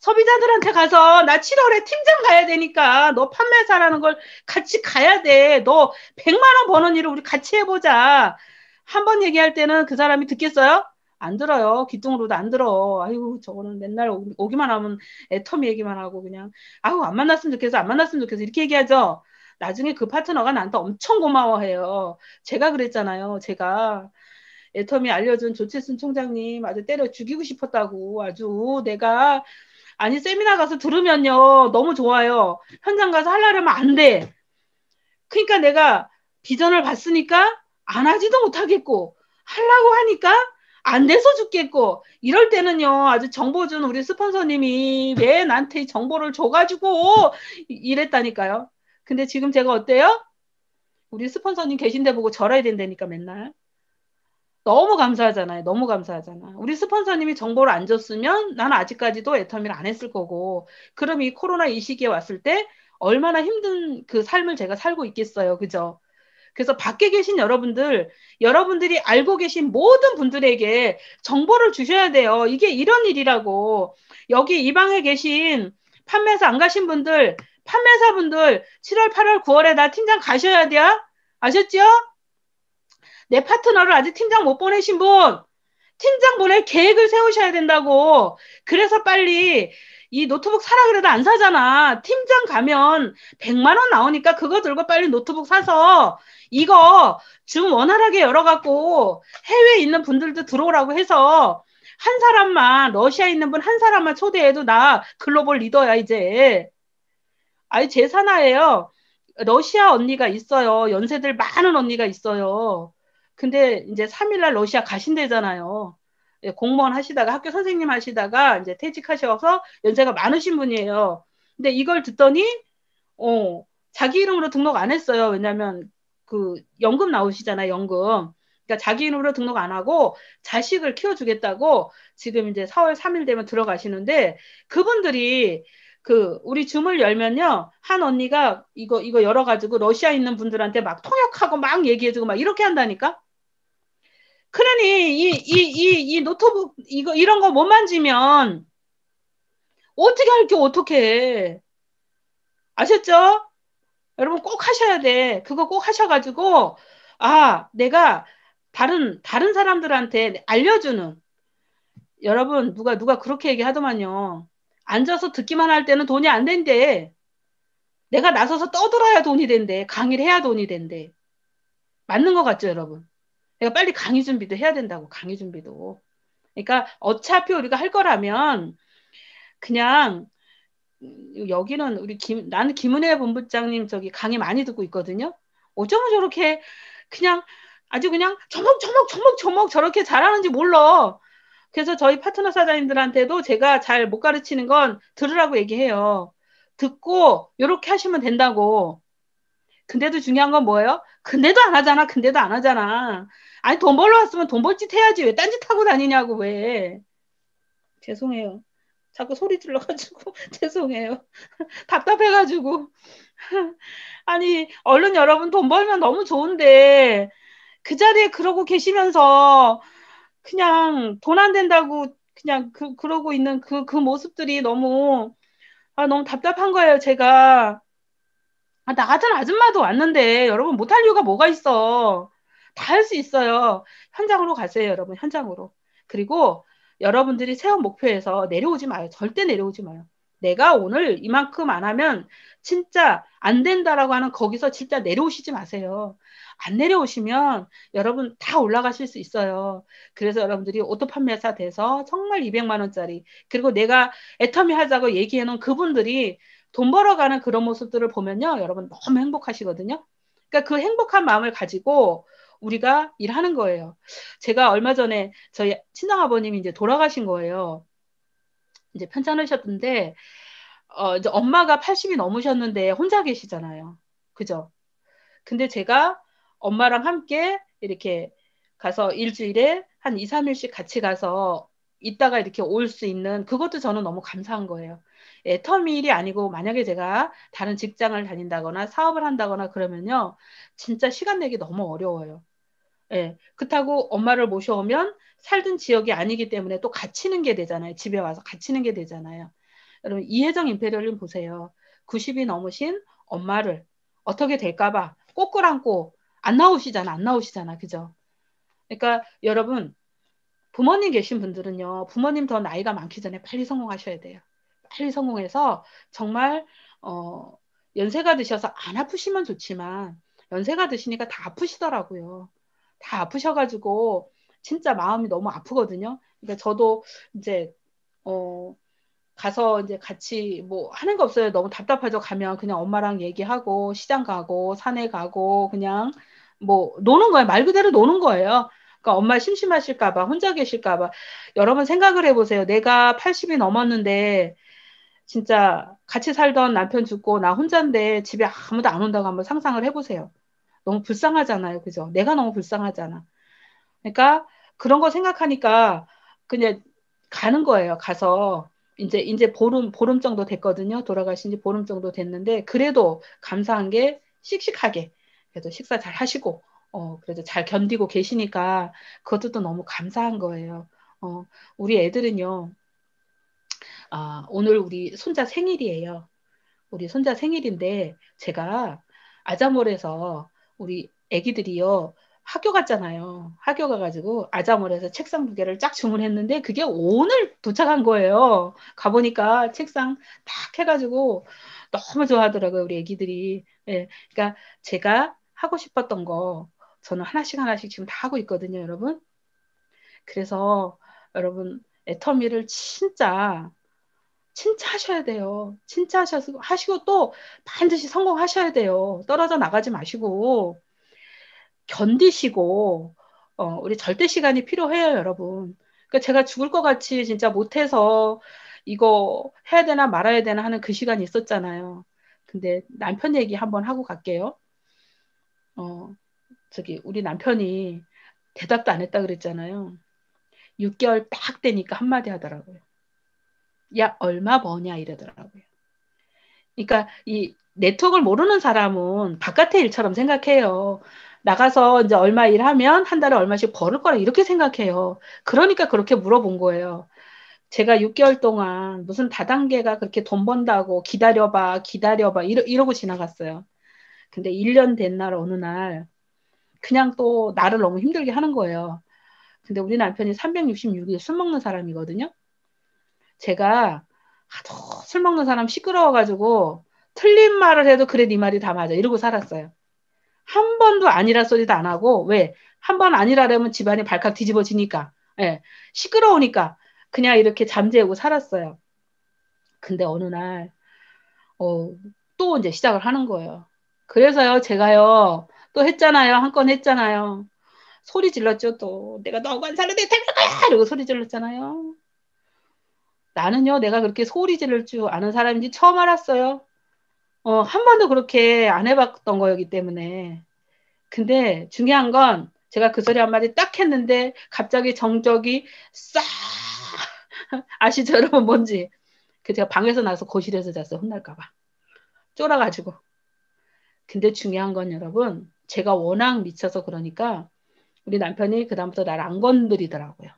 소비자들한테 가서 나 7월에 팀장 가야 되니까 너 판매사라는 걸 같이 가야 돼. 너 100만 원 버는 일을 우리 같이 해보자. 한 번 얘기할 때는 그 사람이 듣겠어요? 안 들어요. 귀뚱으로도 안 들어. 아이고 저거는 맨날 오기만 하면 애텀 얘기만 하고 그냥 아우 안 만났으면 좋겠어. 안 만났으면 좋겠어. 이렇게 얘기하죠. 나중에 그 파트너가 나한테 엄청 고마워해요. 제가 그랬잖아요. 제가 애텀이 알려준 조채순 총장님 아주 때려 죽이고 싶었다고 아주 내가 아니 세미나 가서 들으면요 너무 좋아요 현장 가서 하려면 안돼 그러니까 내가 비전을 봤으니까 안 하지도 못하겠고 하려고 하니까 안 돼서 죽겠고 이럴 때는요 아주 정보 준 우리 스폰서님이 왜 나한테 정보를 줘가지고 이랬다니까요 근데 지금 제가 어때요 우리 스폰서님 계신데 보고 절해야 된다니까 맨날 너무 감사하잖아요 너무 감사하잖아 우리 스폰서님이 정보를 안 줬으면 나는 아직까지도 애터미를 안 했을 거고 그럼 이 코로나 이 시기에 왔을 때 얼마나 힘든 그 삶을 제가 살고 있겠어요 그죠 그래서 밖에 계신 여러분들, 여러분들이 알고 계신 모든 분들에게 정보를 주셔야 돼요. 이게 이런 일이라고. 여기 이 방에 계신 판매사 안 가신 분들, 판매사분들 7월, 8월, 9월에 나 팀장 가셔야 돼요. 아셨죠? 내 파트너를 아직 팀장 못 보내신 분, 팀장 보낼 계획을 세우셔야 된다고. 그래서 빨리 이 노트북 사라 그래도 안 사잖아. 팀장 가면 100만 원 나오니까 그거 들고 빨리 노트북 사서 이거 지금 원활하게 열어갖고 해외에 있는 분들도 들어오라고 해서 한 사람만 러시아에 있는 분 한 사람만 초대해도 나 글로벌 리더야 이제. 아니 제 사나예요. 러시아 언니가 있어요. 연세들 많은 언니가 있어요. 근데 이제 3일날 러시아 가신대잖아요. 예, 공무원 하시다가 학교 선생님 하시다가 이제 퇴직하셔서 연세가 많으신 분이에요. 근데 이걸 듣더니 어, 자기 이름으로 등록 안 했어요. 왜냐면 그 연금 나오시잖아요, 연금. 그러니까 자기 이름으로 등록 안 하고 자식을 키워주겠다고 지금 이제 4월 3일 되면 들어가시는데 그분들이 그 우리 줌을 열면요 한 언니가 이거 이거 열어가지고 러시아 있는 분들한테 막 통역하고 막 얘기해주고 막 이렇게 한다니까. 그러니 이 이 이 이 노트북 이거 이런 거 못 만지면 어떻게 할게 어떻게 해. 아셨죠? 여러분 꼭 하셔야 돼. 그거 꼭 하셔가지고 아 내가 다른 다른 사람들한테 알려주는 여러분 누가 누가 그렇게 얘기하더만요. 앉아서 듣기만 할 때는 돈이 안 된대. 내가 나서서 떠들어야 돈이 된대. 강의를 해야 돈이 된대. 맞는 것 같죠, 여러분? 내가 빨리 강의 준비도 해야 된다고, 강의 준비도. 그러니까 어차피 우리가 할 거라면 그냥 여기는 우리 김 나는 김은혜 본부장님 저기 강의 많이 듣고 있거든요. 어쩌면 저렇게 그냥 아주 그냥 저목저목저목저목 저렇게 잘하는지 몰라. 그래서 저희 파트너 사장님들한테도 제가 잘 못 가르치는 건 들으라고 얘기해요. 듣고 이렇게 하시면 된다고. 근데도 중요한 건 뭐예요? 근데도 안 하잖아. 근데도 안 하잖아. 아니 돈 벌러 왔으면 돈 벌 짓 해야지 왜 딴짓 하고 다니냐고 왜. 죄송해요. 자꾸 소리 질러가지고 죄송해요. 답답해가지고 아니 얼른 여러분 돈 벌면 너무 좋은데 그 자리에 그러고 계시면서 그냥 돈 안 된다고 그냥 그, 그러고 있는 그, 그 모습들이 너무 아 너무 답답한 거예요 제가 아, 나 같은 아줌마도 왔는데 여러분 못 할 이유가 뭐가 있어 다 할 수 있어요 현장으로 가세요 여러분 현장으로 그리고 여러분들이 세운 목표에서 내려오지 마요. 절대 내려오지 마요. 내가 오늘 이만큼 안 하면 진짜 안 된다라고 하는 거기서 진짜 내려오시지 마세요. 안 내려오시면 여러분 다 올라가실 수 있어요. 그래서 여러분들이 오토 판매사 돼서 정말 200만 원짜리 그리고 내가 애터미 하자고 얘기해 놓은 그분들이 돈 벌어가는 그런 모습들을 보면요. 여러분 너무 행복하시거든요. 그러니까 그 행복한 마음을 가지고 우리가 일하는 거예요. 제가 얼마 전에 저희 친정 아버님이 이제 돌아가신 거예요. 이제 편찮으셨던데 어 이제 엄마가 80이 넘으셨는데 혼자 계시잖아요. 그죠? 근데 제가 엄마랑 함께 이렇게 가서 일주일에 한 2, 3일씩 같이 가서 있다가 이렇게 올 수 있는 그것도 저는 너무 감사한 거예요. 예, 터미일이 아니고 만약에 제가 다른 직장을 다닌다거나 사업을 한다거나 그러면요. 진짜 시간 내기 너무 어려워요. 예. 그렇다고 엄마를 모셔오면 살던 지역이 아니기 때문에 또 갇히는 게 되잖아요. 집에 와서 갇히는 게 되잖아요. 여러분 이혜정 임페리얼님 보세요. 90이 넘으신 엄마를 어떻게 될까 봐 꼬꾸랑꼬 안 나오시잖아. 안 나오시잖아. 그죠? 그러니까 여러분 부모님 계신 분들은요. 부모님 더 나이가 많기 전에 빨리 성공하셔야 돼요. 빨리 성공해서 정말 어, 연세가 드셔서 안 아프시면 좋지만 연세가 드시니까 다 아프시더라고요. 다 아프셔가지고 진짜 마음이 너무 아프거든요. 그러니까 저도 이제 어, 가서 이제 같이 뭐 하는 거 없어요. 너무 답답하죠. 가면 그냥 엄마랑 얘기하고 시장 가고 산에 가고 그냥 뭐 노는 거예요. 말 그대로 노는 거예요. 그러니까 엄마 심심하실까봐 혼자 계실까봐 여러분 생각을 해보세요. 내가 80이 넘었는데 진짜 같이 살던 남편 죽고 나 혼자인데 집에 아무도 안 온다고 한번 상상을 해보세요. 너무 불쌍하잖아요. 그죠? 내가 너무 불쌍하잖아. 그러니까 그런 거 생각하니까 그냥 가는 거예요. 가서 이제 이제 보름 보름 정도 됐거든요. 돌아가신 지 보름 정도 됐는데 그래도 감사한 게 씩씩하게 그래도 식사 잘 하시고 어 그래도 잘 견디고 계시니까 그것도 또 너무 감사한 거예요. 어 우리 애들은요. 아, 오늘 우리 손자 생일이에요. 우리 손자 생일인데 제가 아자몰에서 우리 애기들이요. 학교 갔잖아요. 학교 가가지고 아자몰에서 책상 두 개를 쫙 주문했는데 그게 오늘 도착한 거예요. 가보니까 책상 딱 해가지고 너무 좋아하더라고요. 우리 애기들이. 예. 그러니까 제가 하고 싶었던 거 저는 하나씩 하나씩 지금 다 하고 있거든요, 여러분. 그래서 여러분 애터미를 진짜 진짜 하셔야 돼요. 진짜 하셔서 하시고 또 반드시 성공하셔야 돼요. 떨어져 나가지 마시고 견디시고 어, 우리 절대 시간이 필요해요, 여러분. 그러니까 제가 죽을 것 같이 진짜 못해서 이거 해야 되나 말아야 되나 하는 그 시간이 있었잖아요. 근데 남편 얘기 한번 하고 갈게요. 어, 저기 우리 남편이 대답도 안 했다 그랬잖아요. 6개월 딱 되니까 한마디 하더라고요. 야 얼마 버냐 이러더라고요. 그러니까 이 네트워크를 모르는 사람은 바깥의 일처럼 생각해요. 나가서 이제 얼마 일하면 한 달에 얼마씩 벌을 거라 이렇게 생각해요. 그러니까 그렇게 물어본 거예요. 제가 6개월 동안 무슨 다단계가 그렇게 돈 번다고 기다려봐, 기다려봐 이러, 이러고 지나갔어요. 근데 1년 된 날 어느 날 그냥 또 나를 너무 힘들게 하는 거예요. 근데 우리 남편이 366일 술 먹는 사람이거든요. 제가 하도 아, 술 먹는 사람 시끄러워가지고 틀린 말을 해도 그래 네 말이 다 맞아 이러고 살았어요. 한 번도 아니라 소리도 안 하고 왜 한 번 아니라라면 집안이 발칵 뒤집어지니까 예, 시끄러우니까 그냥 이렇게 잠재우고 살았어요. 근데 어느 날 어, 또 이제 시작을 하는 거예요. 그래서요 제가요 또 했잖아요 한 건 했잖아요 소리 질렀죠 또 내가 너관사로 대탈 거야 이러고 소리 질렀잖아요 나는요, 내가 그렇게 소리 지를 줄 아는 사람인지 처음 알았어요. 어, 한 번도 그렇게 안 해봤던 거였기 때문에. 근데 중요한 건 제가 그 소리 한마디 딱 했는데 갑자기 정적이 싹 아시죠 여러분 뭔지 그 제가 방에서 나서 거실에서 잤어요 혼날까봐 쫄아가지고 근데 중요한 건 여러분 제가 워낙 미쳐서 그러니까 우리 남편이 그다음부터 날 안 건드리더라고요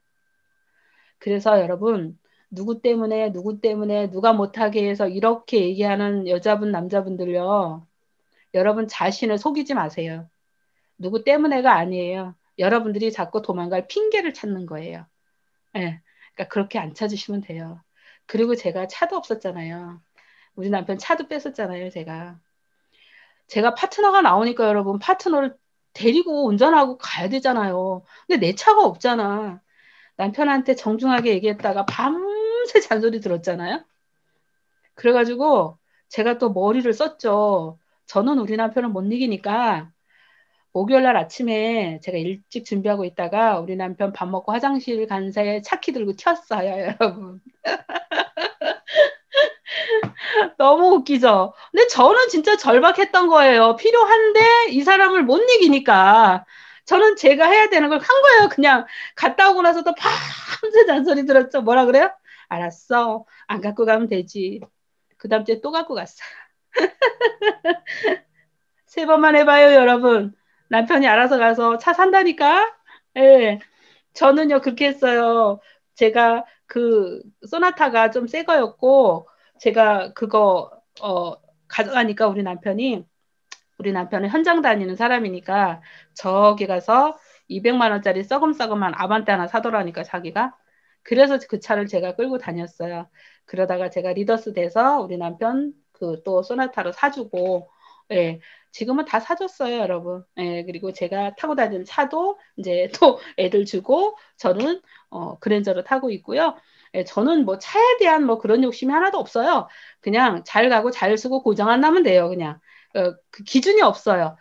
그래서 여러분 누구 때문에 누구 때문에 누가 못하게 해서 이렇게 얘기하는 여자분 남자분들요. 여러분 자신을 속이지 마세요. 누구 때문에가 아니에요. 여러분들이 자꾸 도망갈 핑계를 찾는 거예요. 예. 네. 그러니까 그렇게 안 찾으시면 돼요. 그리고 제가 차도 없었잖아요. 우리 남편 차도 뺐었잖아요, 제가. 제가 파트너가 나오니까 여러분 파트너를 데리고 운전하고 가야 되잖아요. 근데 내 차가 없잖아. 남편한테 정중하게 얘기했다가 밤새 잔소리 들었잖아요. 그래가지고 제가 또 머리를 썼죠. 저는 우리 남편을 못 이기니까 목요일 날 아침에 제가 일찍 준비하고 있다가 우리 남편 밥 먹고 화장실 간 사이에 차 키 들고 튀었어요, 여러분. 너무 웃기죠? 근데 저는 진짜 절박했던 거예요. 필요한데 이 사람을 못 이기니까. 저는 제가 해야 되는 걸 한 거예요. 그냥 갔다 오고 나서도 밤새 잔소리 들었죠. 뭐라 그래요? 알았어. 안 갖고 가면 되지. 그 다음 주에 또 갖고 갔어요. 세 번만 해봐요, 여러분. 남편이 알아서 가서 차 산다니까? 예. 네. 저는요, 그렇게 했어요. 제가 그, 소나타가 좀 새 거였고, 제가 그거, 어, 가져가니까 우리 남편이 우리 남편은 현장 다니는 사람이니까 저기 가서 200만 원짜리 썩음썩음한 아반떼 하나 사더라니까 자기가. 그래서 그 차를 제가 끌고 다녔어요. 그러다가 제가 리더스 돼서 우리 남편 그 또 소나타로 사주고 예. 지금은 다 사줬어요, 여러분. 예, 그리고 제가 타고 다니는 차도 이제 또 애들 주고 저는 어그랜저를 타고 있고요. 예, 저는 뭐 차에 대한 뭐 그런 욕심이 하나도 없어요. 그냥 잘 가고 잘 쓰고 고장안 나면 돼요, 그냥. 어, 그 기준이 없어요.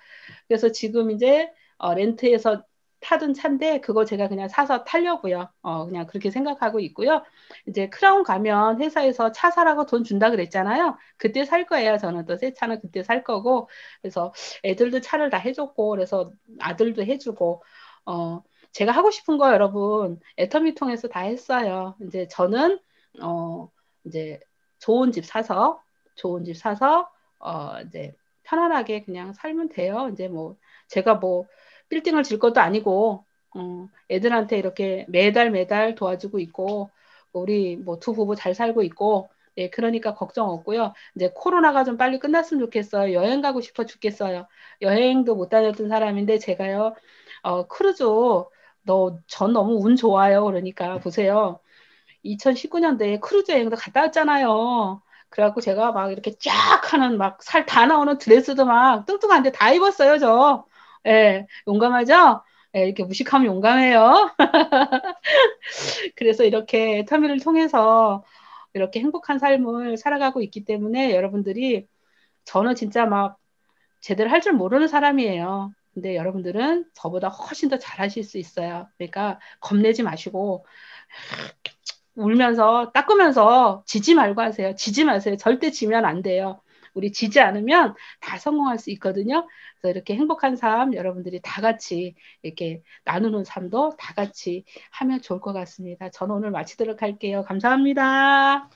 그래서 지금 이제 어, 렌트에서 타던 차인데 그거 제가 그냥 사서 타려고요. 어, 그냥 그렇게 생각하고 있고요. 이제 크라운 가면 회사에서 차 사라고 돈 준다 그랬잖아요. 그때 살 거예요. 저는 또 새 차는 그때 살 거고. 그래서 애들도 차를 다 해줬고, 그래서 아들도 해주고, 어, 제가 하고 싶은 거 여러분 애터미 통해서 다 했어요. 이제 저는 어, 이제 좋은 집 사서 좋은 집 사서 어, 이제 편안하게 그냥 살면 돼요. 이제 뭐 제가 뭐 빌딩을 질 것도 아니고 어, 애들한테 이렇게 매달 매달 도와주고 있고 뭐 우리 뭐 두 부부 잘 살고 있고 예, 그러니까 걱정 없고요. 이제 코로나가 좀 빨리 끝났으면 좋겠어요. 여행 가고 싶어 죽겠어요. 여행도 못 다녔던 사람인데 제가요. 어, 크루즈 너전 너무 운 좋아요. 그러니까 보세요. 2019년도에 크루즈 여행도 갔다 왔잖아요. 그래갖고 제가 막 이렇게 쫙 하는 막 살 다 나오는 드레스도 막 뚱뚱한데 다 입었어요, 저. 예, 용감하죠? 예, 이렇게 무식하면 용감해요. 그래서 이렇게 터미를 통해서 이렇게 행복한 삶을 살아가고 있기 때문에 여러분들이 저는 진짜 막 제대로 할 줄 모르는 사람이에요. 근데 여러분들은 저보다 훨씬 더 잘하실 수 있어요. 그러니까 겁내지 마시고 울면서 닦으면서 지지 말고 하세요. 지지 마세요. 절대 지면 안 돼요. 우리 지지 않으면 다 성공할 수 있거든요. 그래서 이렇게 행복한 삶 여러분들이 다 같이 이렇게 나누는 삶도 다 같이 하면 좋을 것 같습니다. 저는 오늘 마치도록 할게요. 감사합니다.